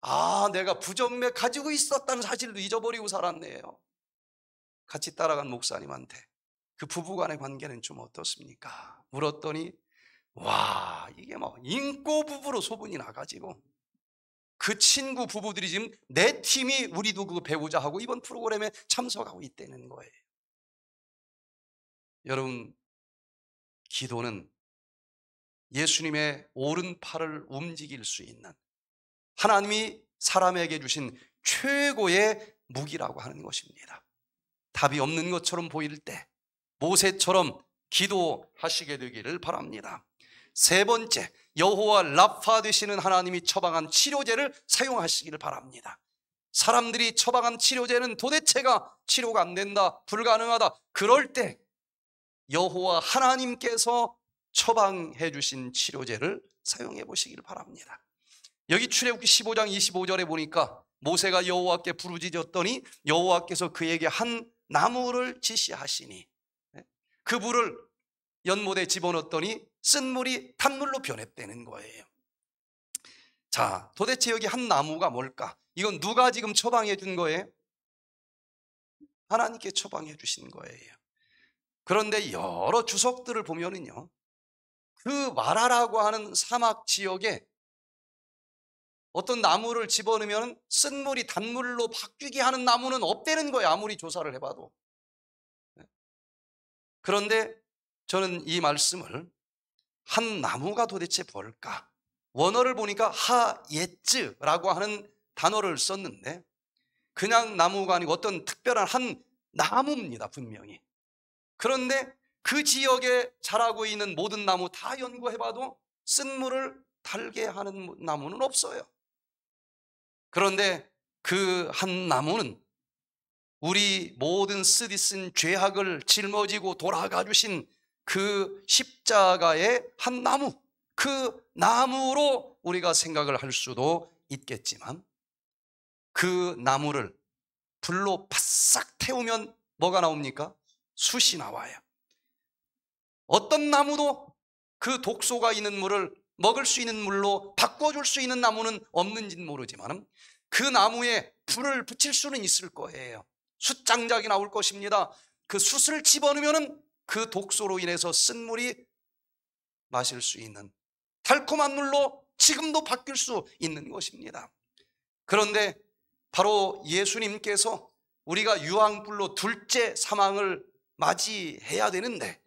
아, 내가 부정맥 가지고 있었다는 사실도 잊어버리고 살았네요. 같이 따라간 목사님한테 그 부부 간의 관계는 좀 어떻습니까? 물었더니 와, 이게 뭐 인꼬 부부로 소문이 나가지고 그 친구 부부들이 지금 내 팀이 우리도 그거 배우자 하고 이번 프로그램에 참석하고 있다는 거예요. 여러분, 기도는 예수님의 오른팔을 움직일 수 있는 하나님이 사람에게 주신 최고의 무기라고 하는 것입니다. 답이 없는 것처럼 보일 때 모세처럼 기도하시게 되기를 바랍니다. 세 번째, 여호와 라파 되시는 하나님이 처방한 치료제를 사용하시기를 바랍니다. 사람들이 처방한 치료제는 도대체가 치료가 안 된다, 불가능하다. 그럴 때 여호와 하나님께서 처방해 주신 치료제를 사용해 보시기를 바랍니다. 여기 출애굽기 15장 25절에 보니까 모세가 여호와께 부르짖었더니 여호와께서 그에게 한 나무를 지시하시니 네, 그 불을 연못에 집어넣었더니 쓴물이 단물로 변했다는 거예요. 자, 도대체 여기 한 나무가 뭘까? 이건 누가 지금 처방해 준 거예요? 하나님께 처방해 주신 거예요. 그런데 여러 주석들을 보면은요, 그 마라라고 하는 사막 지역에 어떤 나무를 집어넣으면 쓴물이 단물로 바뀌게 하는 나무는 없대는 거예요. 아무리 조사를 해봐도. 네. 그런데 저는 이 말씀을 한 나무가 도대체 뭘까? 원어를 보니까 하예츠라고 하는 단어를 썼는데 그냥 나무가 아니고 어떤 특별한 한 나무입니다 분명히 그런데 그 지역에 자라고 있는 모든 나무 다 연구해봐도 쓴물을 달게 하는 나무는 없어요 그런데 그 한 나무는 우리 모든 쓰디쓴 죄악을 짊어지고 돌아가 주신 그 십자가의 한 나무, 그 나무로 우리가 생각을 할 수도 있겠지만 그 나무를 불로 바싹 태우면 뭐가 나옵니까? 숯이 나와요. 어떤 나무도 그 독소가 있는 물을 먹을 수 있는 물로 바꿔줄 수 있는 나무는 없는지는 모르지만 그 나무에 불을 붙일 수는 있을 거예요. 숯장작이 나올 것입니다. 그 숯을 집어넣으면 그 독소로 인해서 쓴물이 마실 수 있는 달콤한 물로 지금도 바뀔 수 있는 것입니다. 그런데 바로 예수님께서 우리가 유황불로 둘째 사망을 맞이해야 되는데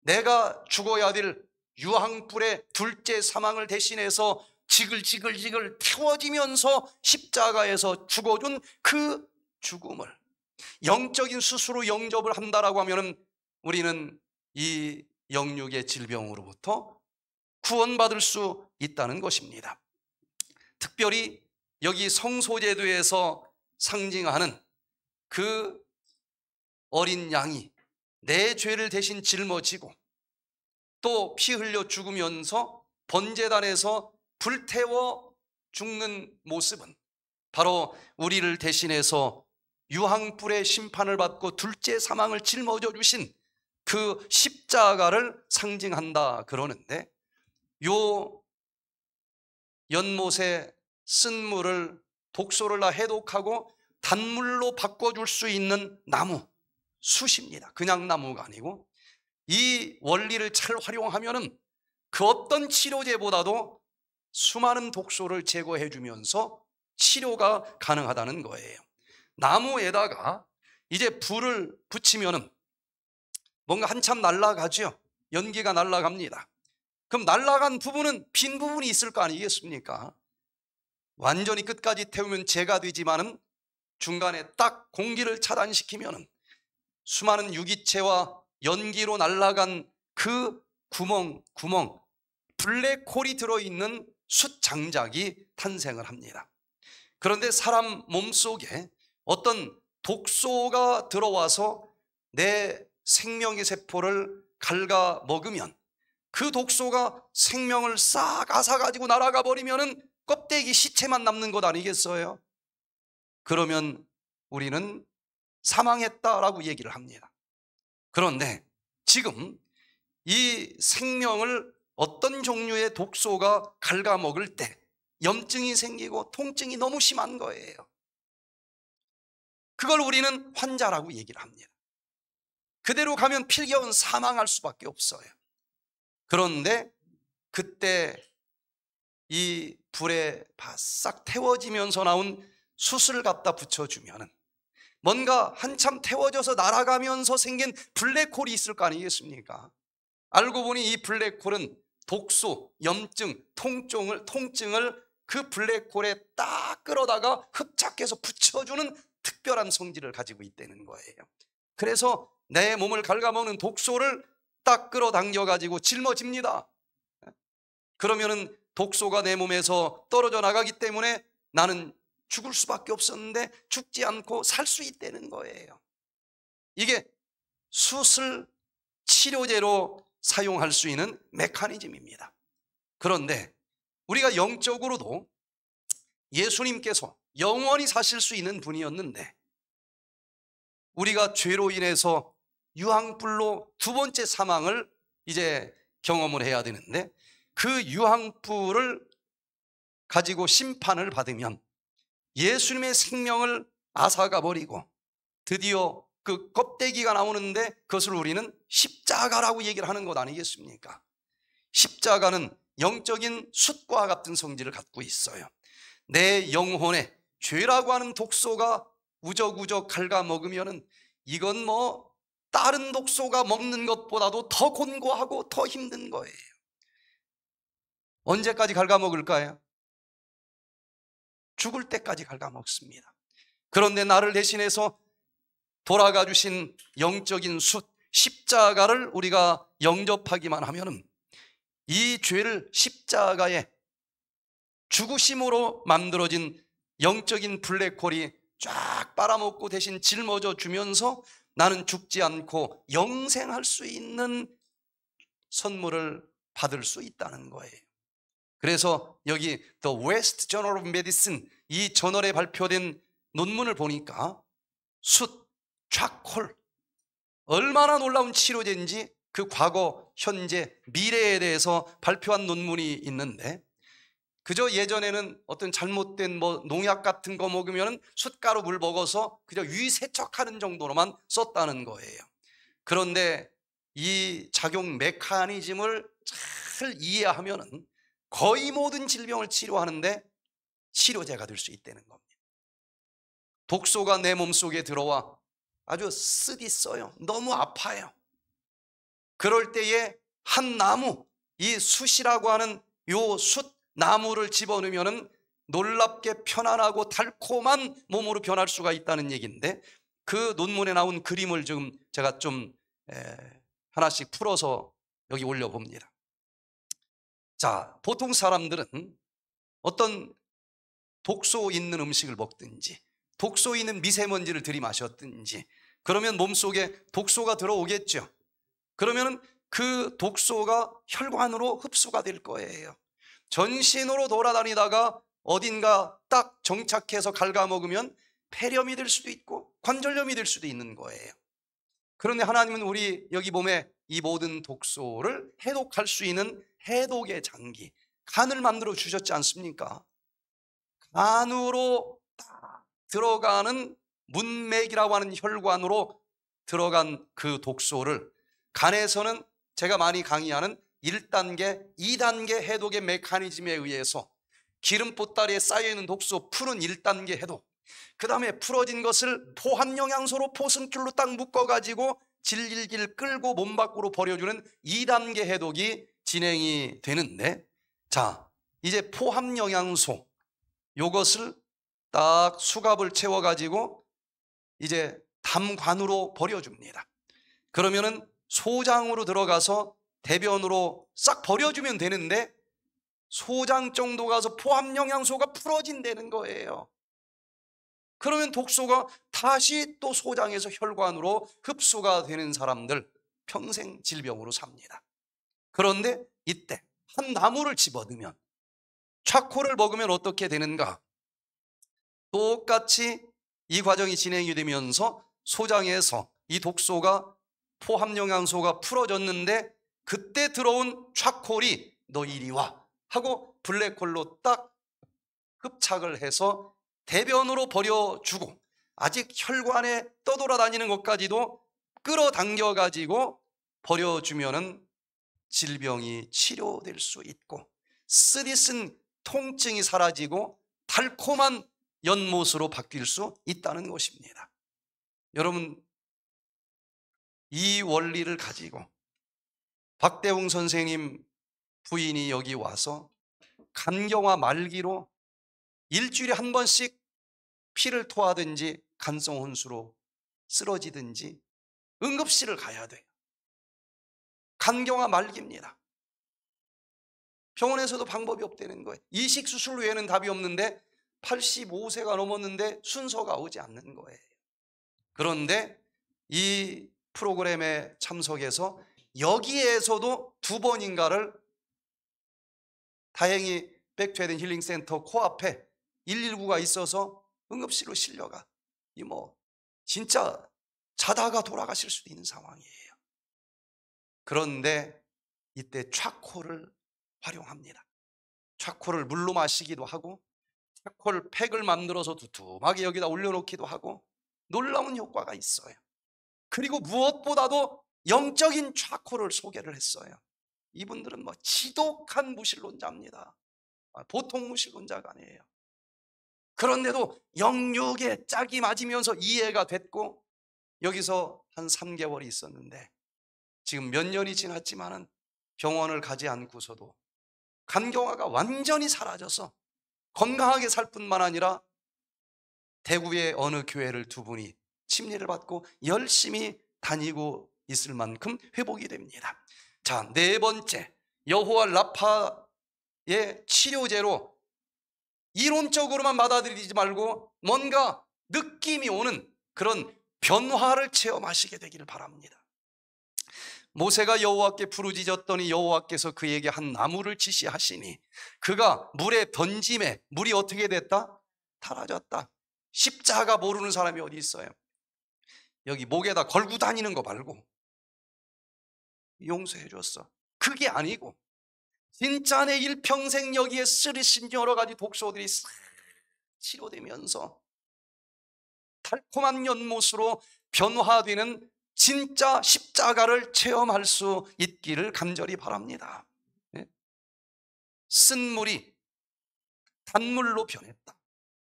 내가 죽어야 될 유황불의 둘째 사망을 대신해서 지글지글지글 태워지면서 십자가에서 죽어준 그 죽음을 영적인 스스로 영접을 한다라고 하면은 우리는 이 영육의 질병으로부터 구원받을 수 있다는 것입니다. 특별히 여기 성소제도에서 상징하는 그 어린 양이 내 죄를 대신 짊어지고 또 피 흘려 죽으면서 번제단에서 불태워 죽는 모습은 바로 우리를 대신해서 유황불의 심판을 받고 둘째 사망을 짊어져 주신 그 십자가를 상징한다 그러는데 요 연못에 쓴 물을 독소를 다 해독하고 단물로 바꿔줄 수 있는 나무 숯입니다 그냥 나무가 아니고 이 원리를 잘 활용하면 그 어떤 치료제보다도 수많은 독소를 제거해 주면서 치료가 가능하다는 거예요 나무에다가 이제 불을 붙이면은 뭔가 한참 날라가죠 연기가 날라갑니다. 그럼 날라간 부분은 빈 부분이 있을 거 아니겠습니까? 완전히 끝까지 태우면 재가 되지만은 중간에 딱 공기를 차단시키면은 수많은 유기체와 연기로 날라간 그 구멍 구멍 블랙홀이 들어있는 숯장작이 탄생을 합니다. 그런데 사람 몸속에 어떤 독소가 들어와서 내 생명의 세포를 갉아 먹으면 그 독소가 생명을 싹앗사가지고 날아가 버리면 껍데기 시체만 남는 것 아니겠어요? 그러면 우리는 사망했다라고 얘기를 합니다. 그런데 지금 이 생명을 어떤 종류의 독소가 갉아먹을 때 염증이 생기고 통증이 너무 심한 거예요. 그걸 우리는 환자라고 얘기를 합니다. 그대로 가면 필경은 사망할 수밖에 없어요. 그런데 그때 이 불에 바싹 태워지면서 나온 수술 갖다 붙여주면 뭔가 한참 태워져서 날아가면서 생긴 블랙홀이 있을 거 아니겠습니까? 알고 보니 이 블랙홀은 독소, 염증, 통증을, 통증을 그 블랙홀에 딱 끌어다가 흡착해서 붙여주는 특별한 성질을 가지고 있다는 거예요. 그래서 내 몸을 갉아먹는 독소를 딱 끌어당겨 가지고 짊어집니다. 그러면은 독소가 내 몸에서 떨어져 나가기 때문에 나는 죽을 수밖에 없었는데 죽지 않고 살 수 있다는 거예요. 이게 수술 치료제로 사용할 수 있는 메커니즘입니다. 그런데 우리가 영적으로도 예수님께서 영원히 사실 수 있는 분이었는데 우리가 죄로 인해서 유황불로 두 번째 사망을 이제 경험을 해야 되는데 그 유황불을 가지고 심판을 받으면 예수님의 생명을 아사가 버리고 드디어 그 껍데기가 나오는데 그것을 우리는 십자가라고 얘기를 하는 것 아니겠습니까? 십자가는 영적인 숯과 같은 성질을 갖고 있어요. 내 영혼에 죄라고 하는 독소가 우적우적 갉아먹으면 이건 뭐 다른 독소가 먹는 것보다도 더 곤고하고 더 힘든 거예요. 언제까지 갉아먹을까요? 죽을 때까지 갉아먹습니다. 그런데 나를 대신해서 돌아가 주신 영적인 숫, 십자가를 우리가 영접하기만 하면 이 죄를 십자가에 죽으심으로 만들어진 영적인 블랙홀이 쫙 빨아먹고 대신 짊어져 주면서 나는 죽지 않고 영생할 수 있는 선물을 받을 수 있다는 거예요. 그래서 여기 The West Journal of Medicine 이 저널에 발표된 논문을 보니까 숯, 좌콜 얼마나 놀라운 치료제인지 그 과거, 현재, 미래에 대해서 발표한 논문이 있는데 그저 예전에는 어떤 잘못된 뭐 농약 같은 거 먹으면 숯가루 물 먹어서 그저 위 세척하는 정도로만 썼다는 거예요. 그런데 이 작용 메커니즘을 잘 이해하면 거의 모든 질병을 치료하는데 치료제가 될 수 있다는 겁니다. 독소가 내 몸속에 들어와 아주 쓰디써요. 너무 아파요. 그럴 때에 한 나무, 이 숯이라고 하는 요숯 나무를 집어넣으면 놀랍게 편안하고 달콤한 몸으로 변할 수가 있다는 얘기인데 그 논문에 나온 그림을 지금 제가 좀 하나씩 풀어서 여기 올려봅니다. 자, 보통 사람들은 어떤 독소 있는 음식을 먹든지 독소 있는 미세먼지를 들이마셨든지 그러면 몸속에 독소가 들어오겠죠. 그러면 그 독소가 혈관으로 흡수가 될 거예요. 전신으로 돌아다니다가 어딘가 딱 정착해서 갉아먹으면 폐렴이 될 수도 있고 관절염이 될 수도 있는 거예요. 그런데 하나님은 우리 여기 몸에 이 모든 독소를 해독할 수 있는 해독의 장기, 간을 만들어 주셨지 않습니까? 간으로 딱 들어가는 문맥이라고 하는 혈관으로 들어간 그 독소를 간에서는 제가 많이 강의하는 1단계, 2단계 해독의 메커니즘에 의해서 기름 보따리에 쌓여있는 독소 푸는 1단계 해독 그 다음에 풀어진 것을 포함 영양소로 포승줄로 딱 묶어가지고 질질질 끌고 몸 밖으로 버려주는 2단계 해독이 진행이 되는데 자 이제 포함 영양소 요것을 딱 수갑을 채워가지고 이제 담관으로 버려줍니다 그러면은 소장으로 들어가서 대변으로 싹 버려주면 되는데 소장 정도 가서 포함 영양소가 풀어진다는 거예요. 그러면 독소가 다시 또 소장에서 혈관으로 흡수가 되는 사람들 평생 질병으로 삽니다. 그런데 이때 한 나무를 집어넣으면 차코를 먹으면 어떻게 되는가? 똑같이 이 과정이 진행이 되면서 소장에서 이 독소가 포함영양소가 풀어졌는데 그때 들어온 차콜이 너 이리 와 하고 블랙홀로 딱 흡착을 해서 대변으로 버려주고 아직 혈관에 떠돌아다니는 것까지도 끌어당겨 가지고 버려주면은 질병이 치료될 수 있고 쓰디쓴 통증이 사라지고 달콤한 연못으로 바뀔 수 있다는 것입니다. 여러분 이 원리를 가지고 박대웅 선생님 부인이 여기 와서 간경화 말기로 일주일에 한 번씩 피를 토하든지 간성 혼수로 쓰러지든지 응급실을 가야 돼요. 간경화 말기입니다. 병원에서도 방법이 없다는 거예요. 이식 수술 외에는 답이 없는데 85세가 넘었는데 순서가 오지 않는 거예요. 그런데 이 프로그램에 참석해서 여기에서도 두 번인가를 다행히 백투에덴 힐링센터 코앞에 119가 있어서 응급실로 실려가 이 뭐 진짜 자다가 돌아가실 수도 있는 상황이에요. 그런데 이때 차코를 활용합니다. 차코를 물로 마시기도 하고 차코를 팩을 만들어서 두툼하게 여기다 올려놓기도 하고 놀라운 효과가 있어요. 그리고 무엇보다도 영적인 좌코를 소개를 했어요. 이분들은 뭐 지독한 무신론자입니다. 아, 보통 무신론자가 아니에요. 그런데도 영육에 짝이 맞으면서 이해가 됐고 여기서 한 3개월이 있었는데 지금 몇 년이 지났지만은 병원을 가지 않고서도 간경화가 완전히 사라져서 건강하게 살 뿐만 아니라 대구의 어느 교회를 두 분이 침례를 받고 열심히 다니고 있을 만큼 회복이 됩니다. 자, 네 번째. 여호와 라파의 치료제로 이론적으로만 받아들이지 말고 뭔가 느낌이 오는 그런 변화를 체험하시게 되기를 바랍니다. 모세가 여호와께 부르짖었더니 여호와께서 그에게 한 나무를 지시하시니 그가 물에 던짐에 물이 어떻게 됐다? 사라졌다. 십자가 모르는 사람이 어디 있어요? 여기 목에다 걸고 다니는 거 말고 용서해 줬어. 그게 아니고 진짜 내 일평생 여기에 쓰리신 여러 가지 독소들이 싹 치료되면서 달콤한 연못으로 변화되는 진짜 십자가를 체험할 수 있기를 간절히 바랍니다. 예? 쓴 물이 단물로 변했다.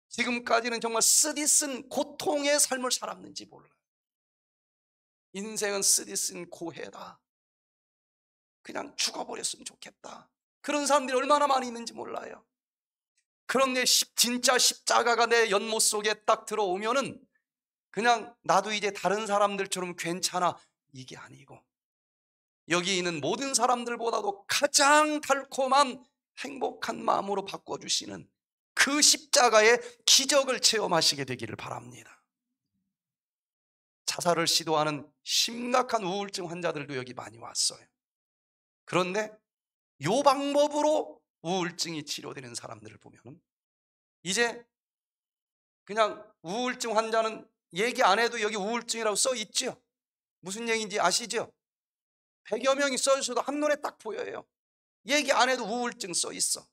지금까지는 정말 쓰디쓴 고통의 삶을 살았는지 몰라요. 인생은 쓰디쓴 고해다. 그냥 죽어버렸으면 좋겠다. 그런 사람들이 얼마나 많이 있는지 몰라요. 그런 내 진짜 십자가가 내 연못 속에 딱 들어오면은 그냥 나도 이제 다른 사람들처럼 괜찮아. 이게 아니고 여기 있는 모든 사람들보다도 가장 달콤한 행복한 마음으로 바꿔주시는 그 십자가의 기적을 체험하시게 되기를 바랍니다. 자살을 시도하는 심각한 우울증 환자들도 여기 많이 왔어요. 그런데 요 방법으로 우울증이 치료되는 사람들을 보면 이제 그냥 우울증 환자는 얘기 안 해도 여기 우울증이라고 써있죠 무슨 얘기인지 아시죠? 1 0 0여 명이 써 있어도 한눈에 딱 보여요. 얘기 안 해도 우울증 써 있어.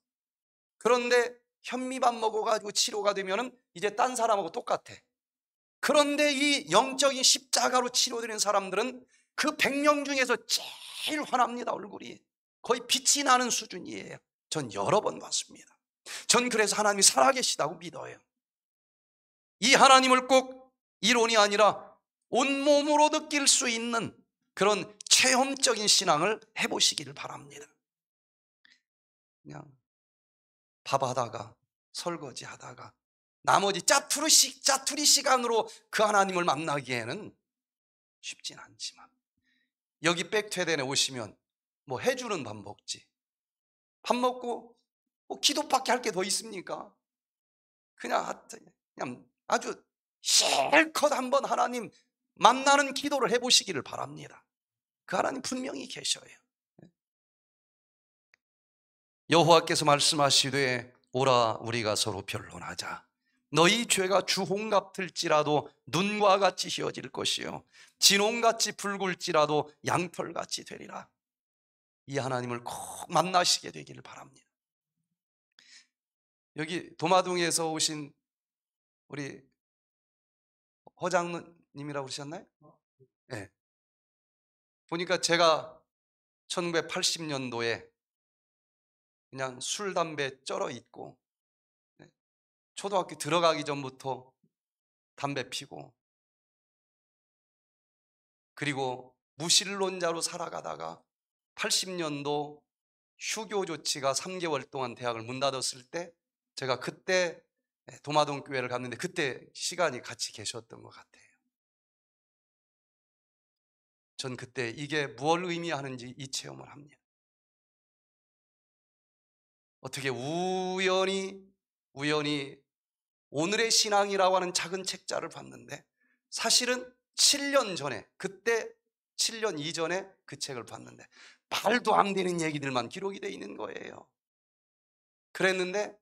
그런데 현미밥 먹어가지고 치료가 되면은 이제 딴 사람하고 똑같아. 그런데 이 영적인 십자가로 치료되는 사람들은 그 100명 중에서 제일 환합니다, 얼굴이. 거의 빛이 나는 수준이에요. 전 여러 번 봤습니다. 전 그래서 하나님이 살아계시다고 믿어요. 이 하나님을 꼭 이론이 아니라 온몸으로 느낄 수 있는 그런 체험적인 신앙을 해보시기를 바랍니다. 그냥 밥하다가 설거지 하다가 나머지 짜투리, 시, 짜투리 시간으로 그 하나님을 만나기에는 쉽진 않지만 여기 백퇴대에 오시면 뭐 해주는 밥 먹지. 밥 먹고 뭐 기도밖에 할 게 더 있습니까? 그냥, 그냥 아주 실컷 한번 하나님 만나는 기도를 해보시기를 바랍니다. 그 하나님 분명히 계셔요. 여호와께서 말씀하시되 오라 우리가 서로 변론하자. 너희 죄가 주홍 같을지라도 눈과 같이 휘어질 것이요 진홍같이 붉을지라도 양털같이 되리라 이 하나님을 꼭 만나시게 되기를 바랍니다 여기 도마동에서 오신 우리 허장님이라고 그러셨나요? 아, 네. 예. 보니까 제가 1980년도에 그냥 술, 담배 쩔어 있고 초등학교 들어가기 전부터 담배 피고 그리고 무신론자로 살아가다가 80년도 휴교 조치가 3개월 동안 대학을 문 닫았을 때 제가 그때 예, 도마동 교회를 갔는데 그때 시간이 같이 계셨던 것 같아요. 전 그때 이게 무엇을 의미하는지 이 체험을 합니다. 어떻게 우연히 우연히 오늘의 신앙이라고 하는 작은 책자를 봤는데 사실은 7년 전에 그때 7년 이전에 그 책을 봤는데 말도 안 되는 얘기들만 기록이 돼 있는 거예요. 그랬는데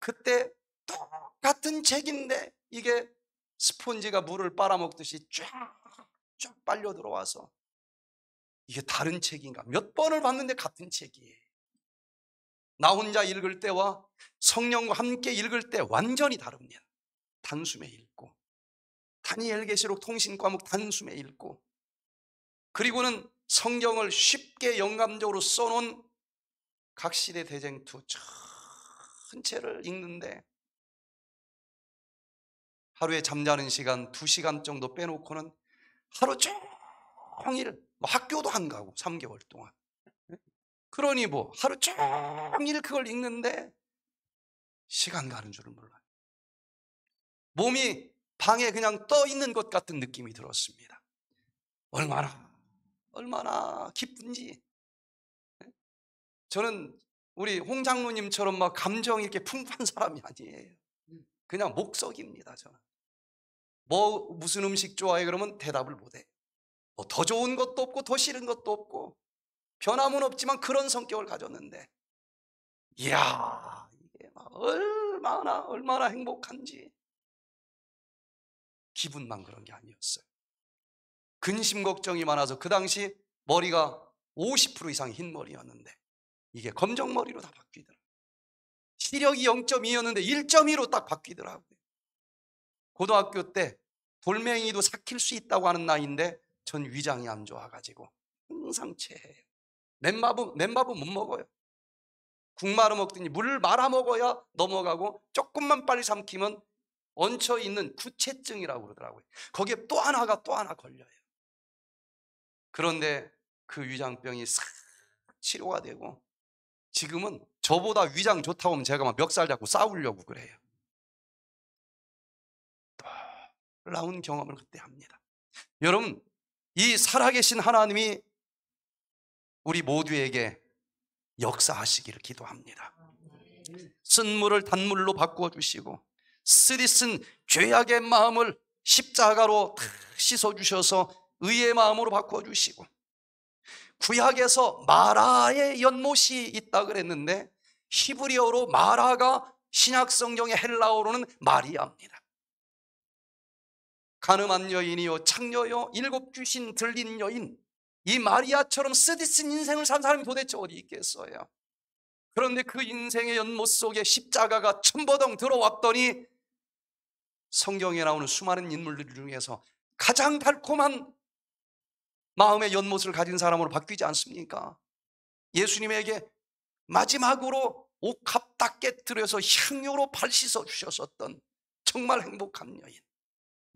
그때 똑같은 책인데 이게 스폰지가 물을 빨아먹듯이 쫙 쫙 빨려 들어와서 이게 다른 책인가 몇 번을 봤는데 같은 책이에요. 나 혼자 읽을 때와 성령과 함께 읽을 때 완전히 다릅니다. 단숨에 읽고 다니엘 계시록 통신 과목 단숨에 읽고 그리고는 성경을 쉽게 영감적으로 써놓은 각 시대 대쟁투 전체를 읽는데 하루에 잠자는 시간 2시간 정도 빼놓고는 하루 종일 뭐 학교도 안 가고 3개월 동안 그러니 뭐 하루 종일 그걸 읽는데 시간 가는 줄은 몰라요. 몸이 방에 그냥 떠 있는 것 같은 느낌이 들었습니다. 얼마나 얼마나 기쁜지. 예? 저는 우리 홍 장로님처럼 막 감정이 이렇게 풍부한 사람이 아니에요. 음. 그냥 목석입니다, 저는. 뭐 무슨 음식 좋아해 그러면 대답을 못 해. 뭐더 좋은 것도 없고 더 싫은 것도 없고 변함은 없지만 그런 성격을 가졌는데 이야 이게 막 얼마나 얼마나 행복한지 기분만 그런 게 아니었어요. 근심 걱정이 많아서 그 당시 머리가 50% 이상 흰 머리였는데 이게 검정 머리로 다 바뀌더라고요. 시력이 0.2였는데 1.2로 딱 바뀌더라고요. 고등학교 때 돌멩이도 삭힐 수 있다고 하는 나이인데 전 위장이 안 좋아가지고 항상 체해요. 맨밥은, 맨밥은 못 먹어요. 국 말아 먹더니 물을 말아 먹어야 넘어가고 조금만 빨리 삼키면 얹혀 있는 구체증이라고 그러더라고요. 거기에 또 하나가 또 하나 걸려요. 그런데 그 위장병이 싹 치료가 되고 지금은 저보다 위장 좋다고 하면 제가 막 멱살 잡고 싸우려고 그래요. 놀라운 경험을 그때 합니다. 여러분, 이 살아계신 하나님이 우리 모두에게 역사하시기를 기도합니다. 아, 네. 쓴 물을 단물로 바꾸어 주시고 쓰디쓴 죄악의 마음을 십자가로 씻어 주셔서 의의 마음으로 바꾸어 주시고 구약에서 마라의 연못이 있다 그랬는데 히브리어로 마라가 신약 성경의 헬라어로는 마리아입니다. 가늠한 여인이요 창녀요 일곱 귀신 들린 여인 이 마리아처럼 쓰디쓴 인생을 산 사람이 도대체 어디 있겠어요? 그런데 그 인생의 연못 속에 십자가가 첨버덩 들어왔더니 성경에 나오는 수많은 인물들 중에서 가장 달콤한 마음의 연못을 가진 사람으로 바뀌지 않습니까? 예수님에게 마지막으로 옥합 딱 깨뜨려서 향료로 발 씻어 주셨었던 정말 행복한 여인.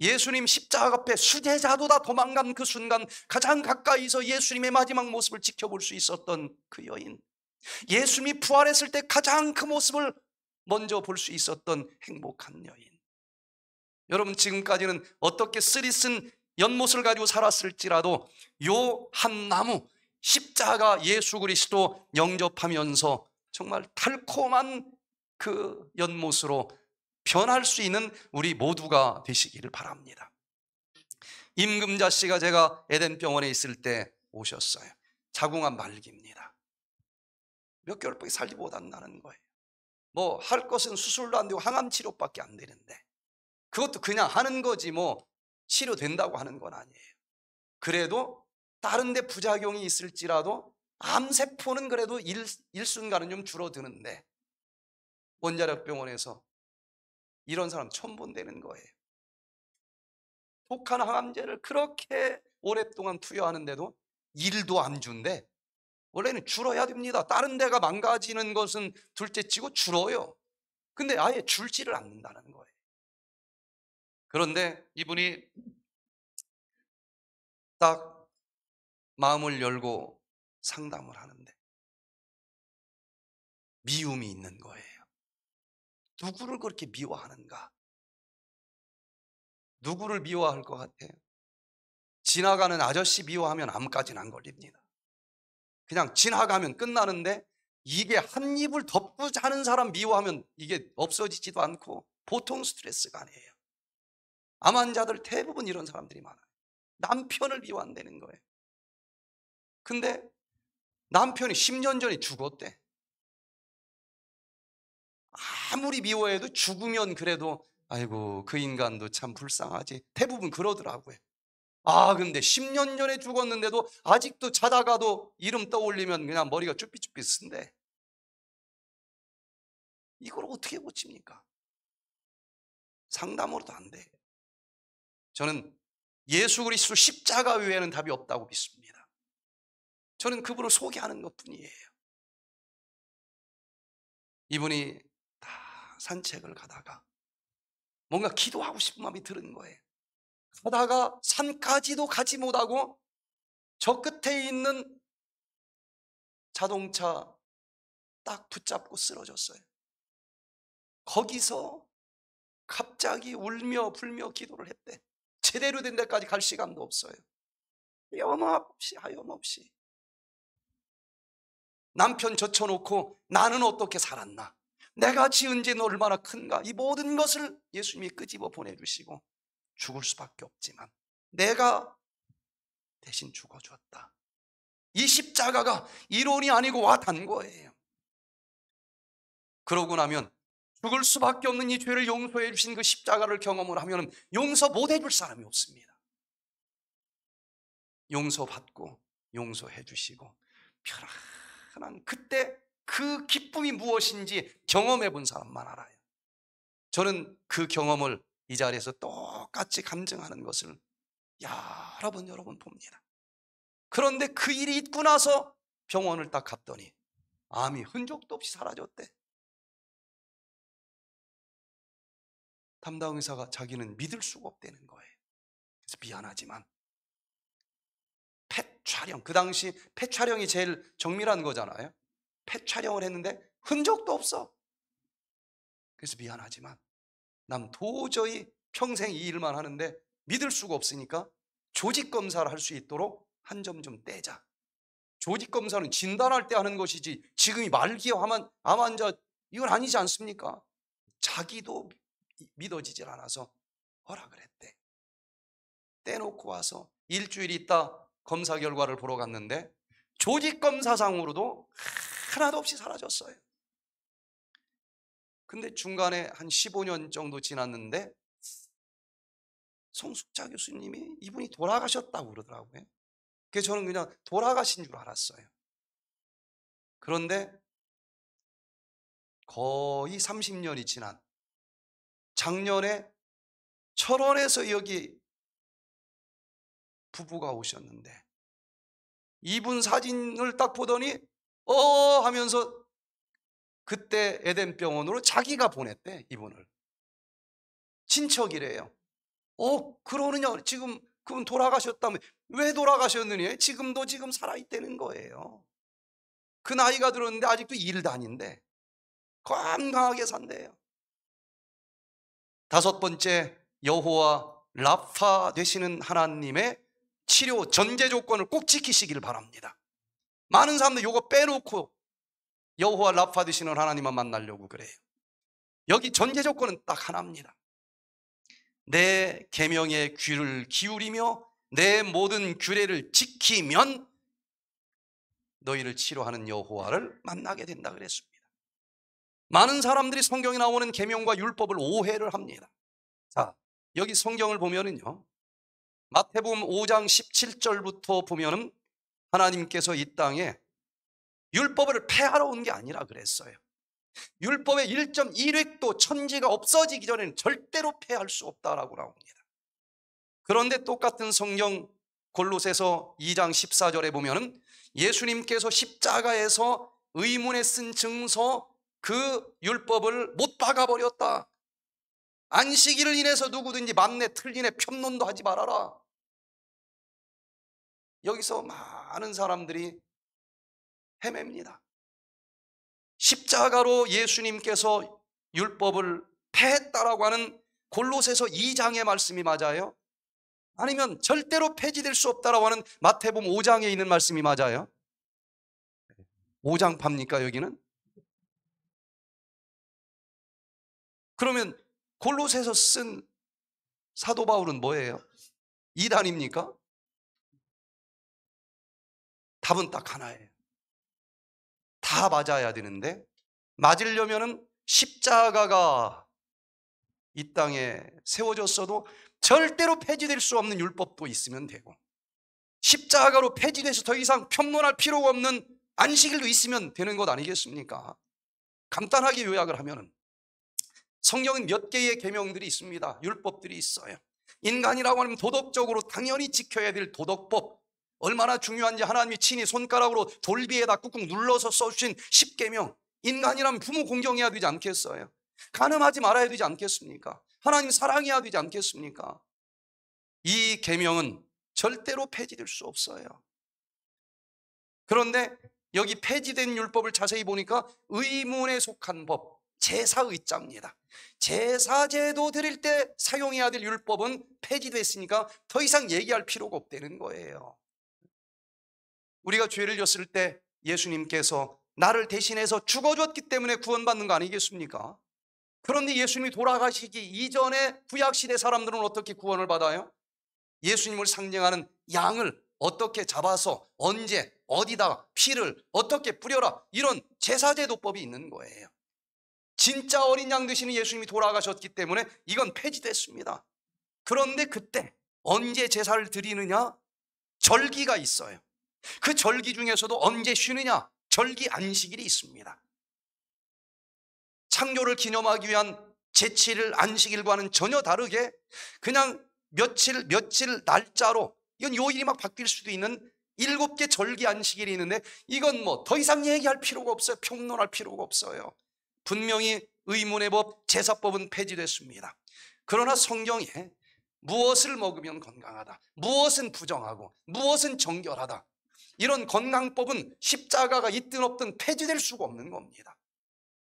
예수님 십자가 앞에 수제자도 다 도망간 그 순간 가장 가까이서 예수님의 마지막 모습을 지켜볼 수 있었던 그 여인 예수님이 부활했을 때 가장 그 모습을 먼저 볼 수 있었던 행복한 여인 여러분 지금까지는 어떻게 쓰리 쓴 연못을 가지고 살았을지라도 요 한 나무 십자가 예수 그리스도 영접하면서 정말 달콤한 그 연못으로 변할 수 있는 우리 모두가 되시기를 바랍니다. 임금자 씨가 제가 에덴 병원에 있을 때 오셨어요. 자궁암 말기입니다. 몇 개월밖에 살지 못한다는 거예요. 뭐 할 것은 수술도 안 되고 항암 치료밖에 안 되는데 그것도 그냥 하는 거지 뭐 치료된다고 하는 건 아니에요. 그래도 다른데 부작용이 있을지라도 암세포는 그래도 일, 일순간은 좀 줄어드는데 원자력병원에서 이런 사람 처음 본다는 거예요. 독한 항암제를 그렇게 오랫동안 투여하는데도 일도 안 준대. 원래는 줄어야 됩니다. 다른 데가 망가지는 것은 둘째 치고 줄어요. 근데 아예 줄지를 않는다는 거예요. 그런데 이분이 딱 마음을 열고 상담을 하는데 미움이 있는 거예요. 누구를 그렇게 미워하는가? 누구를 미워할 것 같아요? 지나가는 아저씨 미워하면 암까지는 안 걸립니다. 그냥 지나가면 끝나는데 이게 한 입을 덮고 자는 사람 미워하면 이게 없어지지도 않고 보통 스트레스가 아니에요. 암 환자들 대부분 이런 사람들이 많아요. 남편을 미워한다는 거예요. 근데 남편이 10년 전에 죽었대. 아무리 미워해도 죽으면 그래도 아이고 그 인간도 참 불쌍하지. 대부분 그러더라고요. 아 근데 10년 전에 죽었는데도 아직도 자다가도 이름 떠올리면 그냥 머리가 쭈삐쭈삣쓴데 이걸 어떻게 고칩니까? 상담으로도 안 돼. 저는 예수 그리스도 십자가 외에는 답이 없다고 믿습니다. 저는 그분을 소개하는 것 뿐이에요. 이분이 산책을 가다가 뭔가 기도하고 싶은 마음이 드는 거예요. 가다가 산까지도 가지 못하고 저 끝에 있는 자동차 딱 붙잡고 쓰러졌어요. 거기서 갑자기 울며 불며 기도를 했대. 제대로 된 데까지 갈 시간도 없어요. 염없이 하염없이. 남편 젖혀놓고 나는 어떻게 살았나? 내가 지은 죄는 얼마나 큰가 이 모든 것을 예수님이 끄집어 보내주시고 죽을 수밖에 없지만 내가 대신 죽어주었다 이 십자가가 이론이 아니고 와 단 거예요 그러고 나면 죽을 수밖에 없는 이 죄를 용서해 주신 그 십자가를 경험을 하면 용서 못 해줄 사람이 없습니다 용서받고 용서해 주시고 편안한 그때 그 기쁨이 무엇인지 경험해 본 사람만 알아요. 저는 그 경험을 이 자리에서 똑같이 감증하는 것을 여러 번 여러 번 봅니다. 그런데 그 일이 있고 나서 병원을 딱 갔더니 암이 흔적도 없이 사라졌대. 담당 의사가 자기는 믿을 수가 없다는 거예요. 그래서 미안하지만 폐 촬영 그 당시 폐 촬영이 제일 정밀한 거잖아요. 폐 촬영을 했는데 흔적도 없어. 그래서 미안하지만 난 도저히 평생 이 일만 하는데 믿을 수가 없으니까 조직 검사를 할 수 있도록 한 점 좀 떼자. 조직 검사는 진단할 때 하는 것이지 지금이 말기에 암, 암 환자 이건 아니지 않습니까? 자기도 믿어지질 않아서 허락을했대 떼놓고 와서 일주일 있다 검사 결과를 보러 갔는데 조직 검사상으로도 하나도 없이 사라졌어요. 근데 중간에 한 15년 정도 지났는데 송숙자 교수님이 이분이 돌아가셨다고 그러더라고요. 그래서 저는 그냥 돌아가신 줄 알았어요. 그런데 거의 30년이 지난 작년에 철원에서 여기 부부가 오셨는데 이분 사진을 딱 보더니 어, 어, 어 하면서 그때 에덴 병원으로 자기가 보냈대 이분을 친척이래요. 어 그러느냐 지금 그분 돌아가셨다면 왜 돌아가셨느냐 지금도 지금 살아있다는 거예요. 그 나이가 들었는데 아직도 일다닌데 건강하게 산대요. 다섯 번째 여호와 라파 되시는 하나님의 치료 전제 조건을 꼭 지키시길 바랍니다. 많은 사람들 요거 빼놓고 여호와 라파 되신을 하나님만 만나려고 그래요. 여기 전제 조건은 딱 하나입니다. 내계명의 귀를 기울이며 내 모든 규례를 지키면 너희를 치료하는 여호와를 만나게 된다 그랬습니다. 많은 사람들이 성경에 나오는 계명과 율법을 오해를 합니다. 자, 여기 성경을 보면은요. 마태복음 5장 17절부터 보면은 하나님께서 이 땅에 율법을 폐하러 온 게 아니라 그랬어요. 율법의 1.1획도 천지가 없어지기 전에는 절대로 폐할 수 없다라고 나옵니다. 그런데 똑같은 성경 골로새서 2장 14절에 보면은 예수님께서 십자가에서 의문에 쓴 증서 그 율법을 못 박아버렸다. 안식일을 인해서 누구든지 만내 틀린에 편론도 하지 말아라. 여기서 많은 사람들이 헤맵니다. 십자가로 예수님께서 율법을 폐했다라고 하는 골로새서 2장의 말씀이 맞아요? 아니면 절대로 폐지될 수 없다라고 하는 마태복음 5장에 있는 말씀이 맞아요? 5장 팝니까 여기는? 그러면 골로새서 쓴 사도 바울은 뭐예요? 이단입니까? 답은 딱 하나예요. 다 맞아야 되는데 맞으려면은 십자가가 이 땅에 세워졌어도 절대로 폐지될 수 없는 율법도 있으면 되고 십자가로 폐지돼서 더 이상 평론할 필요가 없는 안식일도 있으면 되는 것 아니겠습니까? 간단하게 요약을 하면은 성경은 몇 개의 계명들이 있습니다. 율법들이 있어요. 인간이라고 하면 도덕적으로 당연히 지켜야 될 도덕법, 얼마나 중요한지 하나님이 친히 손가락으로 돌비에다 꾹꾹 눌러서 써주신 십계명 인간이란 부모 공경해야 되지 않겠어요? 가늠하지 말아야 되지 않겠습니까? 하나님 사랑해야 되지 않겠습니까? 이 계명은 절대로 폐지될 수 없어요. 그런데 여기 폐지된 율법을 자세히 보니까 의문에 속한 법, 제사의자입니다. 제사제도 드릴 때 사용해야 될 율법은 폐지됐으니까 더 이상 얘기할 필요가 없다는 거예요. 우리가 죄를 졌을 때 예수님께서 나를 대신해서 죽어줬기 때문에 구원받는 거 아니겠습니까? 그런데 예수님이 돌아가시기 이전에 구약시대 사람들은 어떻게 구원을 받아요? 예수님을 상징하는 양을 어떻게 잡아서 언제 어디다가 피를 어떻게 뿌려라 이런 제사제도법이 있는 거예요. 진짜 어린 양 되시는 예수님이 돌아가셨기 때문에 이건 폐지됐습니다. 그런데 그때 언제 제사를 드리느냐? 절기가 있어요. 그 절기 중에서도 언제 쉬느냐? 절기 안식일이 있습니다. 창조를 기념하기 위한 제칠일 안식일과는 전혀 다르게 그냥 며칠 며칠 날짜로 이건 요일이 막 바뀔 수도 있는 일곱 개 절기 안식일이 있는데 이건 뭐 더 이상 얘기할 필요가 없어요. 평론할 필요가 없어요. 분명히 의문의 법, 제사법은 폐지됐습니다. 그러나 성경에 무엇을 먹으면 건강하다, 무엇은 부정하고 무엇은 정결하다 이런 건강법은 십자가가 있든 없든 폐지될 수가 없는 겁니다.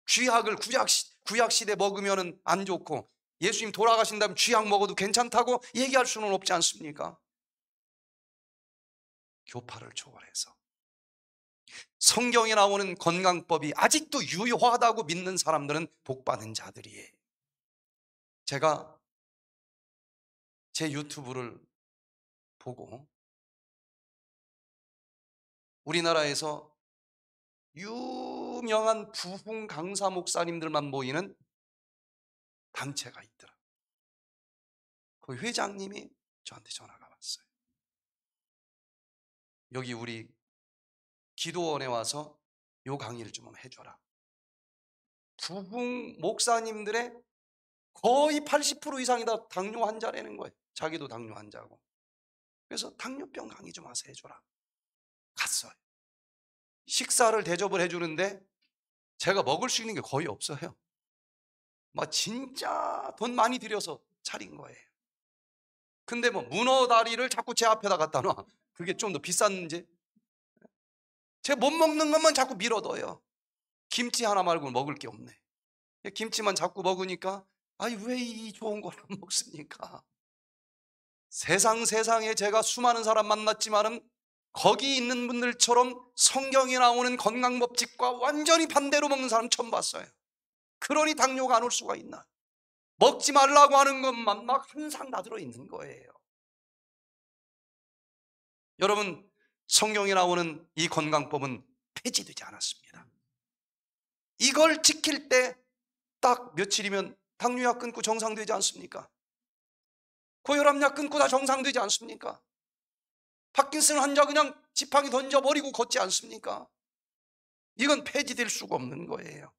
쥐약을 구약, 시대 먹으면 안 좋고 예수님 돌아가신다면 쥐약 먹어도 괜찮다고 얘기할 수는 없지 않습니까? 교파를 초월해서 성경에 나오는 건강법이 아직도 유효하다고 믿는 사람들은 복받은 자들이에요. 제가 제 유튜브를 보고 우리나라에서 유명한 부흥 강사 목사님들만 모이는 단체가 있더라. 그 회장님이 저한테 전화가 왔어요. 여기 우리 기도원에 와서 요 강의를 좀 해줘라. 부흥 목사님들의 거의 80% 이상이 다 당뇨 환자라는 거예요. 자기도 당뇨 환자고. 그래서 당뇨병 강의 좀 와서 해줘라. 갔어요. 식사를 대접을 해주는데 제가 먹을 수 있는 게 거의 없어요. 막 진짜 돈 많이 들여서 차린 거예요. 근데 뭐 문어 다리를 자꾸 제 앞에다 갖다 놔. 그게 좀 더비쌌는지제 못 먹는 것만 자꾸 밀어둬요 김치 하나 말고 는 먹을 게 없네. 김치만 자꾸 먹으니까 아니 왜이 좋은 걸 안 먹습니까? 세상 세상에 제가 수많은 사람 만났지만은 거기 있는 분들처럼 성경에 나오는 건강법칙과 완전히 반대로 먹는 사람 처음 봤어요. 그러니 당뇨가 안 올 수가 있나? 먹지 말라고 하는 것만 막 항상 나 들어있는 거예요. 여러분, 성경에 나오는 이 건강법은 폐지되지 않았습니다. 이걸 지킬 때 딱 며칠이면 당뇨약 끊고 정상되지 않습니까? 고혈압약 끊고 다 정상되지 않습니까? 파킨슨 환자 그냥 지팡이 던져버리고 걷지 않습니까? 이건 폐지될 수가 없는 거예요.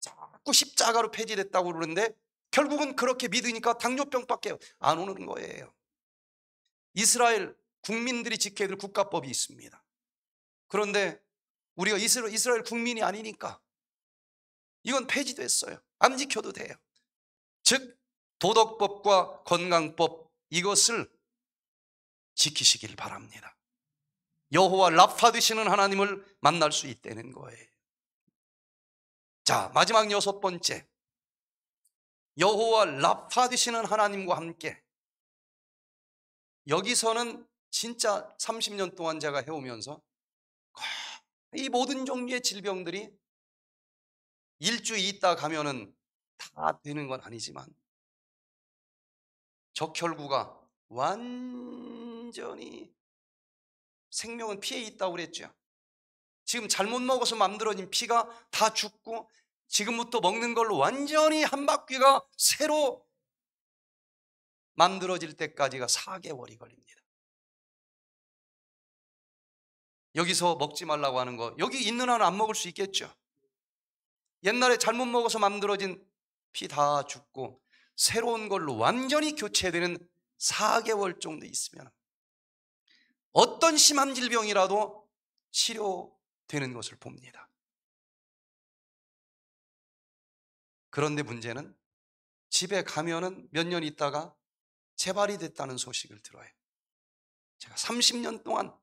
자꾸 십자가로 폐지됐다고 그러는데 결국은 그렇게 믿으니까 당뇨병밖에 안 오는 거예요. 이스라엘 국민들이 지켜야 될 국가법이 있습니다. 그런데 우리가 이스라엘, 이스라엘 국민이 아니니까 이건 폐지됐어요. 안 지켜도 돼요. 즉 도덕법과 건강법 이것을 지키시길 바랍니다. 여호와 라파 되시는 하나님을 만날 수 있다는 거예요. 자, 마지막 여섯 번째. 여호와 라파 되시는 하나님과 함께 여기서는 진짜 30년 동안 제가 해오면서 이 모든 종류의 질병들이 일주 일 있다 가면은 다 되는 건 아니지만 적혈구가 완 완전히 생명은 피에 있다고 그랬죠. 지금 잘못 먹어서 만들어진 피가 다 죽고 지금부터 먹는 걸로 완전히 한 바퀴가 새로 만들어질 때까지가 4개월이 걸립니다. 여기서 먹지 말라고 하는 거 여기 있는 한은 안 먹을 수 있겠죠. 옛날에 잘못 먹어서 만들어진 피 다 죽고 새로운 걸로 완전히 교체되는 4개월 정도 있으면 어떤 심한 질병이라도 치료되는 것을 봅니다. 그런데 문제는 집에 가면은 몇 년 있다가 재발이 됐다는 소식을 들어요. 제가 30년 동안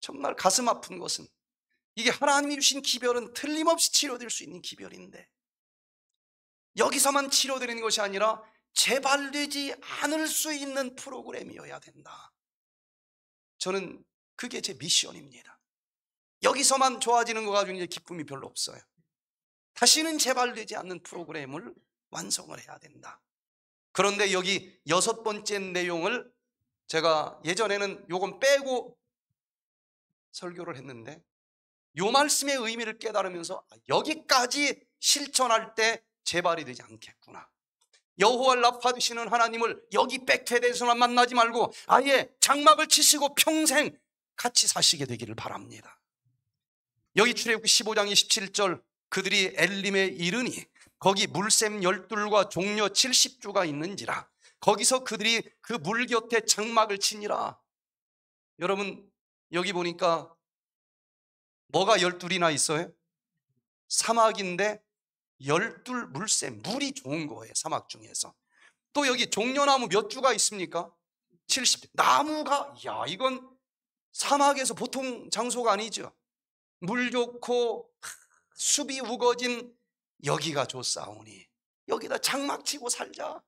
정말 가슴 아픈 것은 이게 하나님이 주신 기별은 틀림없이 치료될 수 있는 기별인데 여기서만 치료되는 것이 아니라 재발되지 않을 수 있는 프로그램이어야 된다. 저는 그게 제 미션입니다. 여기서만 좋아지는 것 가지고 이제 기쁨이 별로 없어요. 다시는 재발되지 않는 프로그램을 완성을 해야 된다. 그런데 여기 여섯 번째 내용을 제가 예전에는 요건 빼고 설교를 했는데 요 말씀의 의미를 깨달으면서 아, 여기까지 실천할 때 재발이 되지 않겠구나. 여호와를 아파두시는 하나님을 여기 백회대에서만 만나지 말고 아예 장막을 치시고 평생 같이 사시게 되기를 바랍니다. 여기 출애굽기 15장 27절 그들이 엘림에 이르니 거기 물샘 열둘과 종려 70주가 있는지라 거기서 그들이 그 물 곁에 장막을 치니라. 여러분 여기 보니까 뭐가 열둘이나 있어요? 사막인데 열둘 물새, 물이 좋은 거예요. 사막 중에서. 또 여기 종려나무 몇 주가 있습니까? 70. 나무가, 야, 이건 사막에서 보통 장소가 아니죠. 물 좋고 숲이 우거진 여기가 좋사오니 여기다 장막 치고 살자.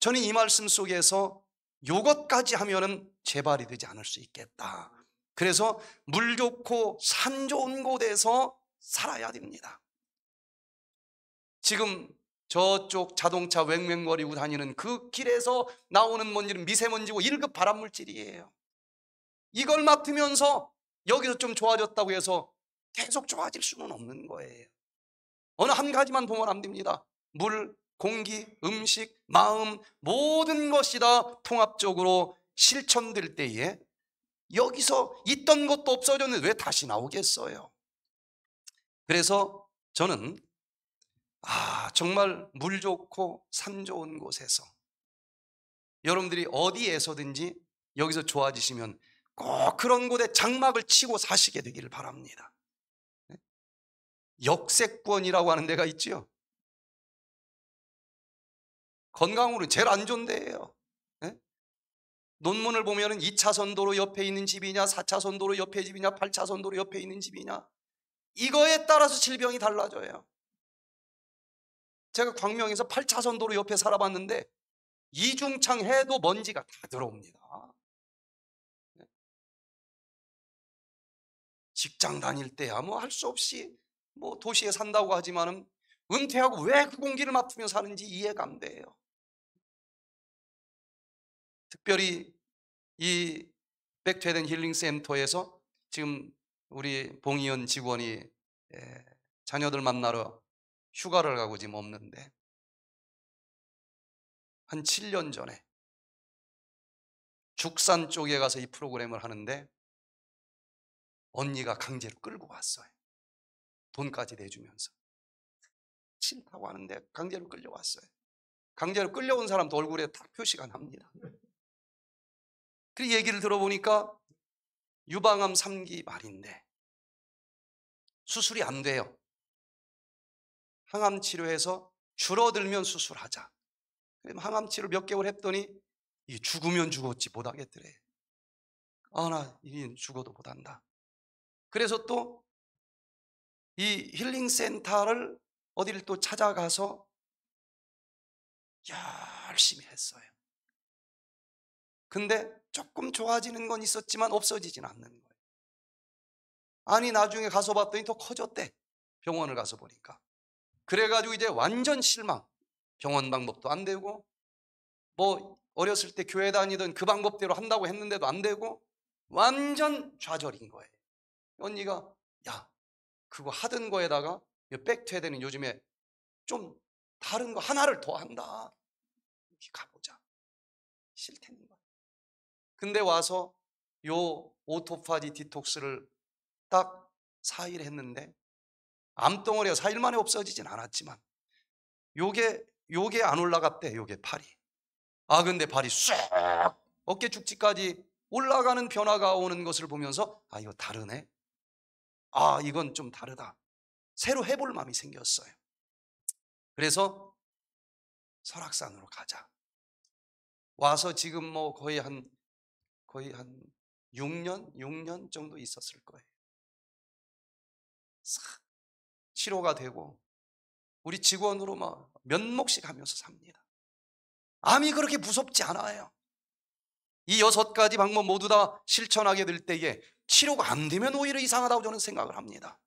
저는 이 말씀 속에서 요것까지 하면은 재발이 되지 않을 수 있겠다. 그래서 물 좋고 산 좋은 곳에서 살아야 됩니다. 지금 저쪽 자동차 웽웽거리고 다니는 그 길에서 나오는 먼지는 미세먼지고 1급 발암물질이에요. 이걸 맡으면서 여기서 좀 좋아졌다고 해서 계속 좋아질 수는 없는 거예요. 어느 한 가지만 보면 안 됩니다. 물, 공기, 음식, 마음 모든 것이 다 통합적으로 실천될 때에 여기서 있던 것도 없어졌는데 왜 다시 나오겠어요? 그래서 저는 아, 정말 물 좋고 산 좋은 곳에서 여러분들이 어디에서든지 여기서 좋아지시면 꼭 그런 곳에 장막을 치고 사시게 되기를 바랍니다. 네? 역세권이라고 하는 데가 있지요. 건강으로 제일 안 좋은 데예요. 네? 논문을 보면 2차선 도로 옆에 있는 집이냐 4차선 도로 옆에 집이냐 8차선 도로 옆에 있는 집이냐 이거에 따라서 질병이 달라져요. 제가 광명에서 8차선 도로 옆에 살아봤는데 이중창 해도 먼지가 다 들어옵니다. 네. 직장 다닐 때야 뭐할 수 없이 뭐 도시에 산다고 하지만은 은퇴하고 왜 그 공기를 맡으며 사는지 이해가 안 돼요. 특별히 이 백퇴된 힐링센터에서 지금 우리 봉이현 직원이 예, 자녀들 만나러 휴가를 가고 지금 없는데 한 7년 전에 죽산 쪽에 가서 이 프로그램을 하는데 언니가 강제로 끌고 왔어요. 돈까지 내주면서. 싫다고 하는데 강제로 끌려왔어요. 강제로 끌려온 사람도 얼굴에 다 표시가 납니다. 그 얘기를 들어보니까 유방암 3기 말인데 수술이 안 돼요. 항암 치료해서 줄어들면 수술하자. 그럼 항암 치료 몇 개월 했더니 죽으면 죽었지 못하겠더래. 아, 나 이는 죽어도 못한다. 그래서 또 이 힐링 센터를 어디를 또 찾아가서 열심히 했어요. 근데 조금 좋아지는 건 있었지만 없어지진 않는 거예요. 아니, 나중에 가서 봤더니 더 커졌대. 병원을 가서 보니까. 그래가지고 이제 완전 실망. 병원 방법도 안 되고, 뭐, 어렸을 때 교회 다니던 그 방법대로 한다고 했는데도 안 되고, 완전 좌절인 거예요. 언니가, 야, 그거 하던 거에다가 백퇴되는 요즘에 좀 다른 거 하나를 더 한다. 이렇게 가보자. 싫다는 거야. 근데 와서 요 오토파지 디톡스를 딱 4일 했는데 암덩어리가 4일 만에 없어지진 않았지만 요게 요게 안 올라갔대 요게 팔이 아 근데 팔이쑥 어깨 축지까지 올라가는 변화가 오는 것을 보면서 아 이거 다르네 아 이건 좀 다르다 새로 해볼 마음이 생겼어요 그래서 설악산으로 가자 와서 지금 뭐 거의 한 거의 한 6년 6년 정도 있었을 거예요 치료가 되고 우리 직원으로 막면목시가면서 삽니다. 암이 그렇게 무섭지 않아요. 이 여섯 가지 방법 모두 다 실천하게 될 때에 치료가 안 되면 오히려 이상하다고 저는 생각을 합니다.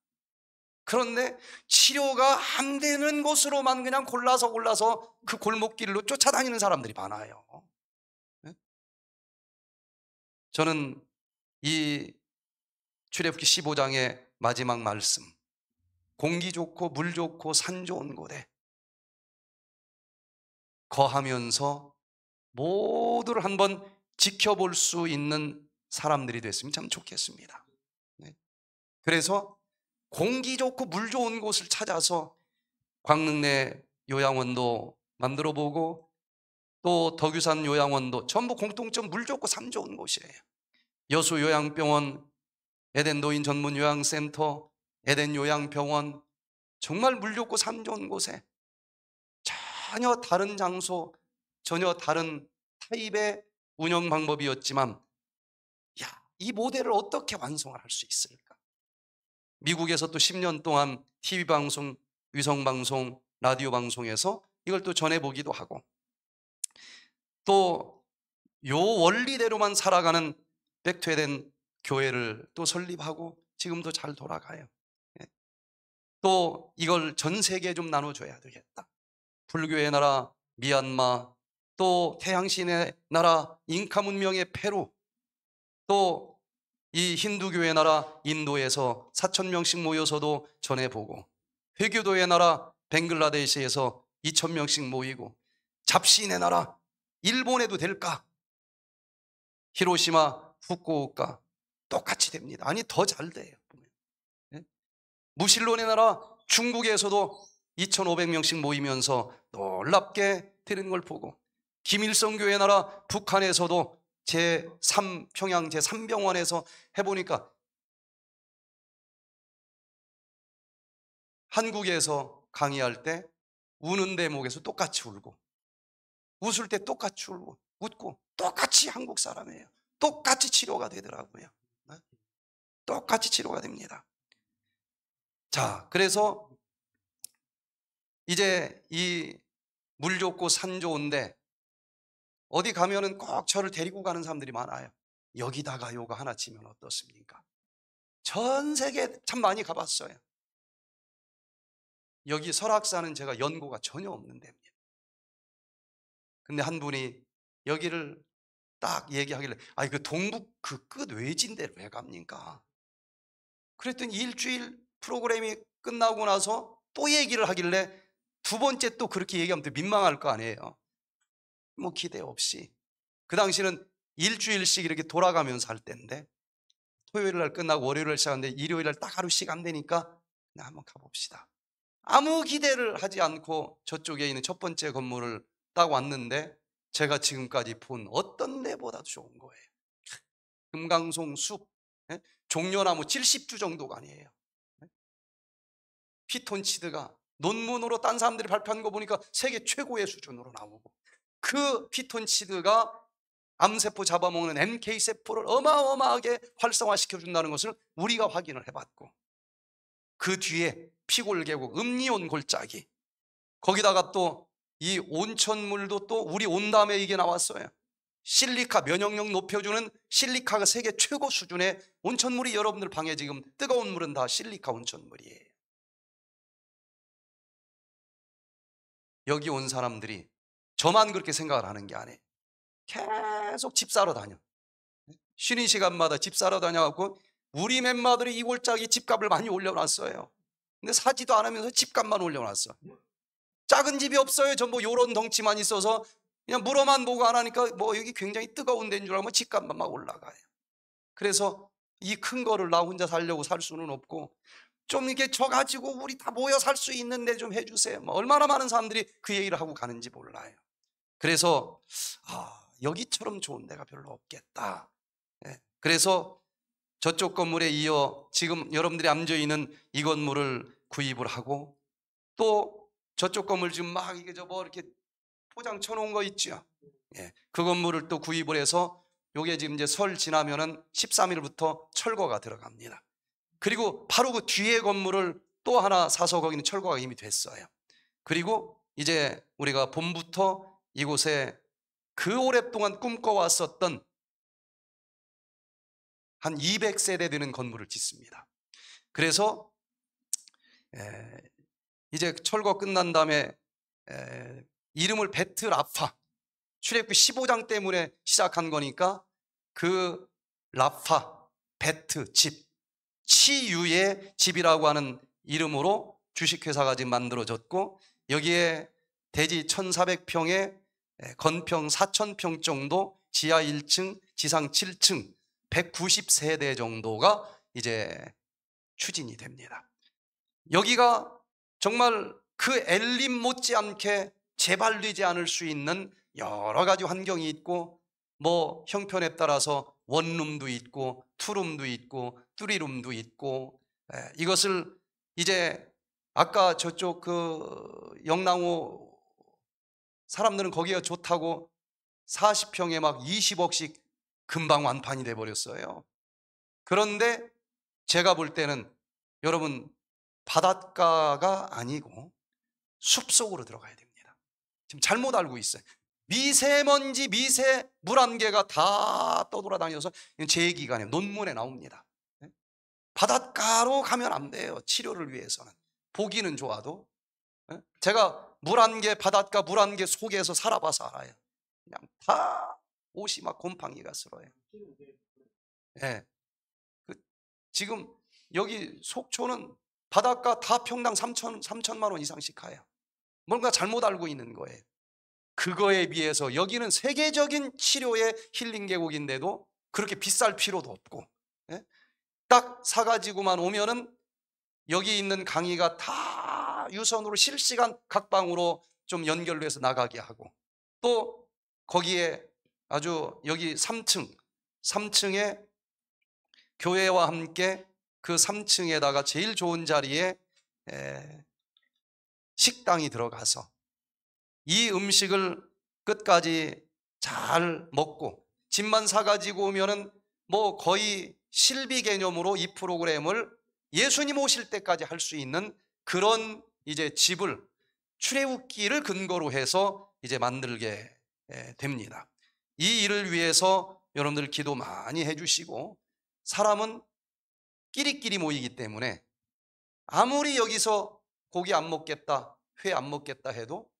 그런데 치료가 안 되는 곳으로만 그냥 골라서 골라서 그 골목길로 쫓아다니는 사람들이 많아요. 예? 저는 이 출애굽기 15장의 마지막 말씀 공기 좋고 물 좋고 산 좋은 곳에 거하면서 모두를 한번 지켜볼 수 있는 사람들이 됐으면 참 좋겠습니다. 네. 그래서 공기 좋고 물 좋은 곳을 찾아서 광릉 내 요양원도 만들어 보고 또 덕유산 요양원도 전부 공통점 물 좋고 산 좋은 곳이에요. 여수 요양병원, 에덴 노인 전문 요양센터, 에덴 요양병원, 정말 물류고 삶 좋은 곳에 전혀 다른 장소, 전혀 다른 타입의 운영 방법이었지만, 야, 이 모델을 어떻게 완성을 할 수 있을까? 미국에서 또 10년 동안 TV 방송, 위성 방송, 라디오 방송에서 이걸 또 전해보기도 하고, 또 요 원리대로만 살아가는 백퇴된 교회를 또 설립하고 지금도 잘 돌아가요. 또 이걸 전 세계에 좀 나눠줘야 되겠다. 불교의 나라 미얀마, 또 태양신의 나라 잉카 문명의 페루, 또 이 힌두교의 나라 인도에서 4천 명씩 모여서도 전해보고 회교도의 나라 벵글라데시에서 2천 명씩 모이고 잡신의 나라 일본에도 될까? 히로시마, 후쿠오카 똑같이 됩니다. 아니 더 잘 돼요. 무신론의 나라 중국에서도 2,500명씩 모이면서 놀랍게 되는 걸 보고 김일성 교회 나라 북한에서도 제3 평양 제3병원에서 해보니까 한국에서 강의할 때 우는 대목에서 똑같이 울고 웃을 때 똑같이 울고 웃고 똑같이 한국 사람이에요. 똑같이 치료가 되더라고요. 네? 똑같이 치료가 됩니다. 자, 그래서 이제 이 물 좋고 산 좋은데 어디 가면은 꼭 저를 데리고 가는 사람들이 많아요. 여기다가 요가 하나 치면 어떻습니까? 전 세계 참 많이 가봤어요. 여기 설악산은 제가 연고가 전혀 없는 데입니다. 근데 한 분이 여기를 딱 얘기하길래, 아니, 그 동북 그 끝 외진데를 왜 갑니까? 그랬더니 일주일 프로그램이 끝나고 나서 또 얘기를 하길래 두 번째 또 그렇게 얘기하면 민망할 거 아니에요. 뭐 기대 없이. 그 당시는 일주일씩 이렇게 돌아가면서 할 때인데 토요일 날 끝나고 월요일 날 시작하는데 일요일 날 딱 하루씩 안 되니까 그 한번 가봅시다. 아무 기대를 하지 않고 저쪽에 있는 첫 번째 건물을 딱 왔는데 제가 지금까지 본 어떤 데보다도 좋은 거예요. 금강송 숲, 예? 종려나무 70주 정도가 아니에요. 피톤치드가 논문으로 딴 사람들이 발표한 거 보니까 세계 최고의 수준으로 나오고 그 피톤치드가 암세포 잡아먹는 NK세포를 어마어마하게 활성화시켜준다는 것을 우리가 확인을 해봤고 그 뒤에 피골계곡, 음니온 골짜기 거기다가 또 이 온천물도 또 우리 온 다음에 이게 나왔어요 실리카 면역력 높여주는 실리카가 세계 최고 수준의 온천물이 여러분들 방에 지금 뜨거운 물은 다 실리카 온천물이에요 여기 온 사람들이 저만 그렇게 생각을 하는 게 아니에요. 계속 집 사러 다녀. 쉬는 시간마다 집 사러 다녀갖고 우리 멤버들이 이골짜기 집값을 많이 올려놨어요. 근데 사지도 않으면서 집값만 올려놨어. 작은 집이 없어요. 전부 요런 덩치만 있어서 그냥 물어만 보고 안 하니까 뭐 여기 굉장히 뜨거운 데인 줄 알면 뭐 집값만 막 올라가요. 그래서 이 큰 거를 나 혼자 살려고 살 수는 없고 좀 이렇게 저 가지고 우리 다 모여 살 수 있는데 좀 해주세요. 뭐 얼마나 많은 사람들이 그 얘기를 하고 가는지 몰라요. 그래서 아 여기처럼 좋은 데가 별로 없겠다. 네. 그래서 저쪽 건물에 이어 지금 여러분들이 앉아 있는 이 건물을 구입을 하고 또 저쪽 건물 지금 막 이게 저 뭐 이렇게 포장 쳐놓은 거 있죠. 예. 그 건물을 또 구입을 해서 요게 지금 이제 설 지나면은 13일부터 철거가 들어갑니다. 그리고 바로 그 뒤에 건물을 또 하나 사서 거기는 철거가 이미 됐어요. 그리고 이제 우리가 봄부터 이곳에 그 오랫동안 꿈꿔왔었던 한 200세대 되는 건물을 짓습니다. 그래서 에 이제 철거 끝난 다음에 에 이름을 베트라파 출애굽기 15장 때문에 시작한 거니까 그 라파 베트 집 치유의 집이라고 하는 이름으로 주식회사가 지금 만들어졌고 여기에 대지 1,400평에 건평 4,000평 정도 지하 1층, 지상 7층 190세대 정도가 이제 추진이 됩니다. 여기가 정말 그 엘림 못지않게 재발되지 않을 수 있는 여러 가지 환경이 있고 뭐 형편에 따라서 원룸도 있고 투룸도 있고 뚜리룸도 있고 예, 이것을 이제 아까 저쪽 그 영랑호 사람들은 거기가 좋다고 40평에 막 20억씩 금방 완판이 돼 버렸어요. 그런데 제가 볼 때는 여러분 바닷가가 아니고 숲속으로 들어가야 됩니다. 지금 잘못 알고 있어요. 미세먼지, 미세, 물안개가 다 떠돌아다녀서 제기간에 논문에 나옵니다. 예? 바닷가로 가면 안 돼요. 치료를 위해서는. 보기는 좋아도. 예? 제가 물안개, 바닷가 물안개 속에서 살아봐서 알아요. 그냥 다 옷이 막 곰팡이가 쓸어요 예. 그 지금 여기 속초는 바닷가 다 평당 3천, 3천만 원 이상씩 가요. 뭔가 잘못 알고 있는 거예요. 그거에 비해서 여기는 세계적인 치료의 힐링 계곡인데도 그렇게 비쌀 필요도 없고 예? 딱 사가지고만 오면은 여기 있는 강의가 다 유선으로 실시간 각 방으로 좀 연결돼서 나가게 하고 또 거기에 아주 여기 3층 3층에 교회와 함께 그 3층에다가 제일 좋은 자리에 식당이 들어가서 이 음식을 끝까지 잘 먹고 집만 사가지고 오면은 뭐 거의 실비 개념으로 이 프로그램을 예수님 오실 때까지 할 수 있는 그런 이제 집을 출애굽기를 근거로 해서 이제 만들게 됩니다. 이 일을 위해서 여러분들 기도 많이 해주시고 사람은 끼리끼리 모이기 때문에 아무리 여기서 고기 안 먹겠다, 회 안 먹겠다 해도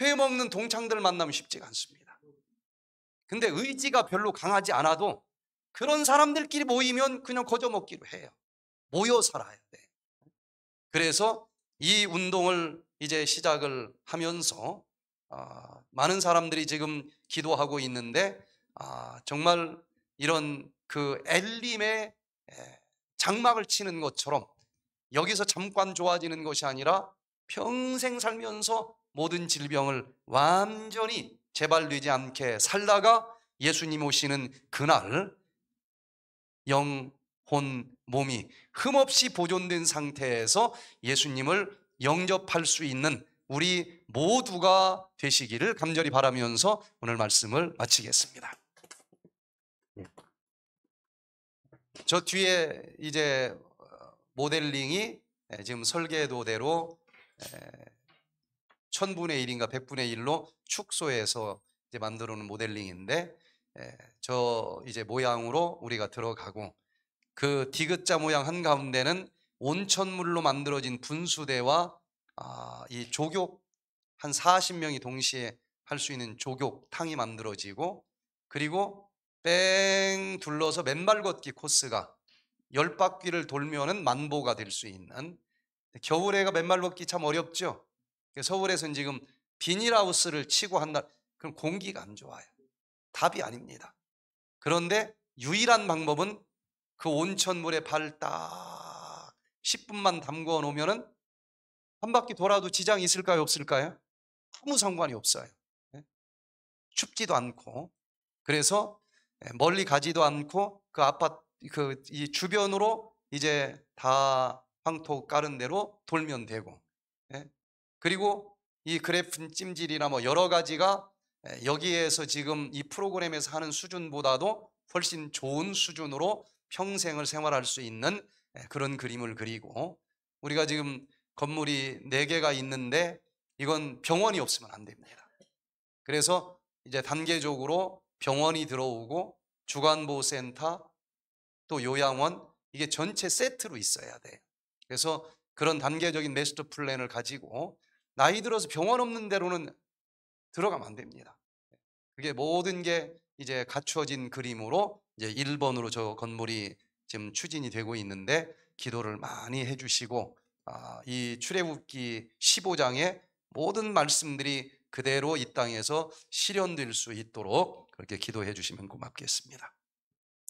회 먹는 동창들 만나면 쉽지가 않습니다. 근데 의지가 별로 강하지 않아도 그런 사람들끼리 모이면 그냥 거저 먹기로 해요. 모여 살아야 돼. 그래서 이 운동을 이제 시작을 하면서 어, 많은 사람들이 지금 기도하고 있는데 아, 정말 이런 그 엘림의 예, 장막을 치는 것처럼 여기서 잠깐 좋아지는 것이 아니라 평생 살면서 모든 질병을 완전히 재발되지 않게 살다가 예수님 오시는 그날 영, 혼, 몸이 흠없이 보존된 상태에서 예수님을 영접할 수 있는 우리 모두가 되시기를 간절히 바라면서 오늘 말씀을 마치겠습니다. 저 뒤에 이제 모델링이 지금 설계도대로 1000분의 1인가 100분의 1로 축소해서 이제 만들어 놓은 모델링인데 예, 저 이제 모양으로 우리가 들어가고 그 디귿자 모양 한가운데는 온천물로 만들어진 분수대와 아, 이 조교 한 40명이 동시에 할 수 있는 조교탕이 만들어지고 그리고 뺑 둘러서 맨발 걷기 코스가 열 바퀴를 돌면은 만보가 될 수 있는 겨울에가 맨발 걷기 참 어렵죠. 그러니까 서울에서 지금 비닐하우스를 치고 한다. 그럼 공기가 안 좋아요. 답이 아닙니다. 그런데 유일한 방법은 그 온천물에 발 딱 10분만 담궈 놓으면한 바퀴 돌아도 지장이 있을까요? 없을까요? 아무 상관이 없어요. 예? 춥지도 않고. 그래서 예, 멀리 가지도 않고 그 아파트, 그이 주변으로 이제 다 황토 깔은 대로 돌면 되고. 예? 그리고 이 그래프 찜질이나 뭐 여러 가지가 여기에서 지금 이 프로그램에서 하는 수준보다도 훨씬 좋은 수준으로 평생을 생활할 수 있는 그런 그림을 그리고 우리가 지금 건물이 4개가 있는데 이건 병원이 없으면 안 됩니다. 그래서 이제 단계적으로 병원이 들어오고 주간보호센터 또 요양원 이게 전체 세트로 있어야 돼요. 그래서 그런 단계적인 메스터 플랜을 가지고 나이 들어서 병원 없는 대로는 들어가면 안 됩니다. 그게 모든 게 이제 갖추어진 그림으로 이제 1번으로 저 건물이 지금 추진이 되고 있는데 기도를 많이 해주시고 아, 이 출애굽기 15장의 모든 말씀들이 그대로 이 땅에서 실현될 수 있도록 그렇게 기도해 주시면 고맙겠습니다.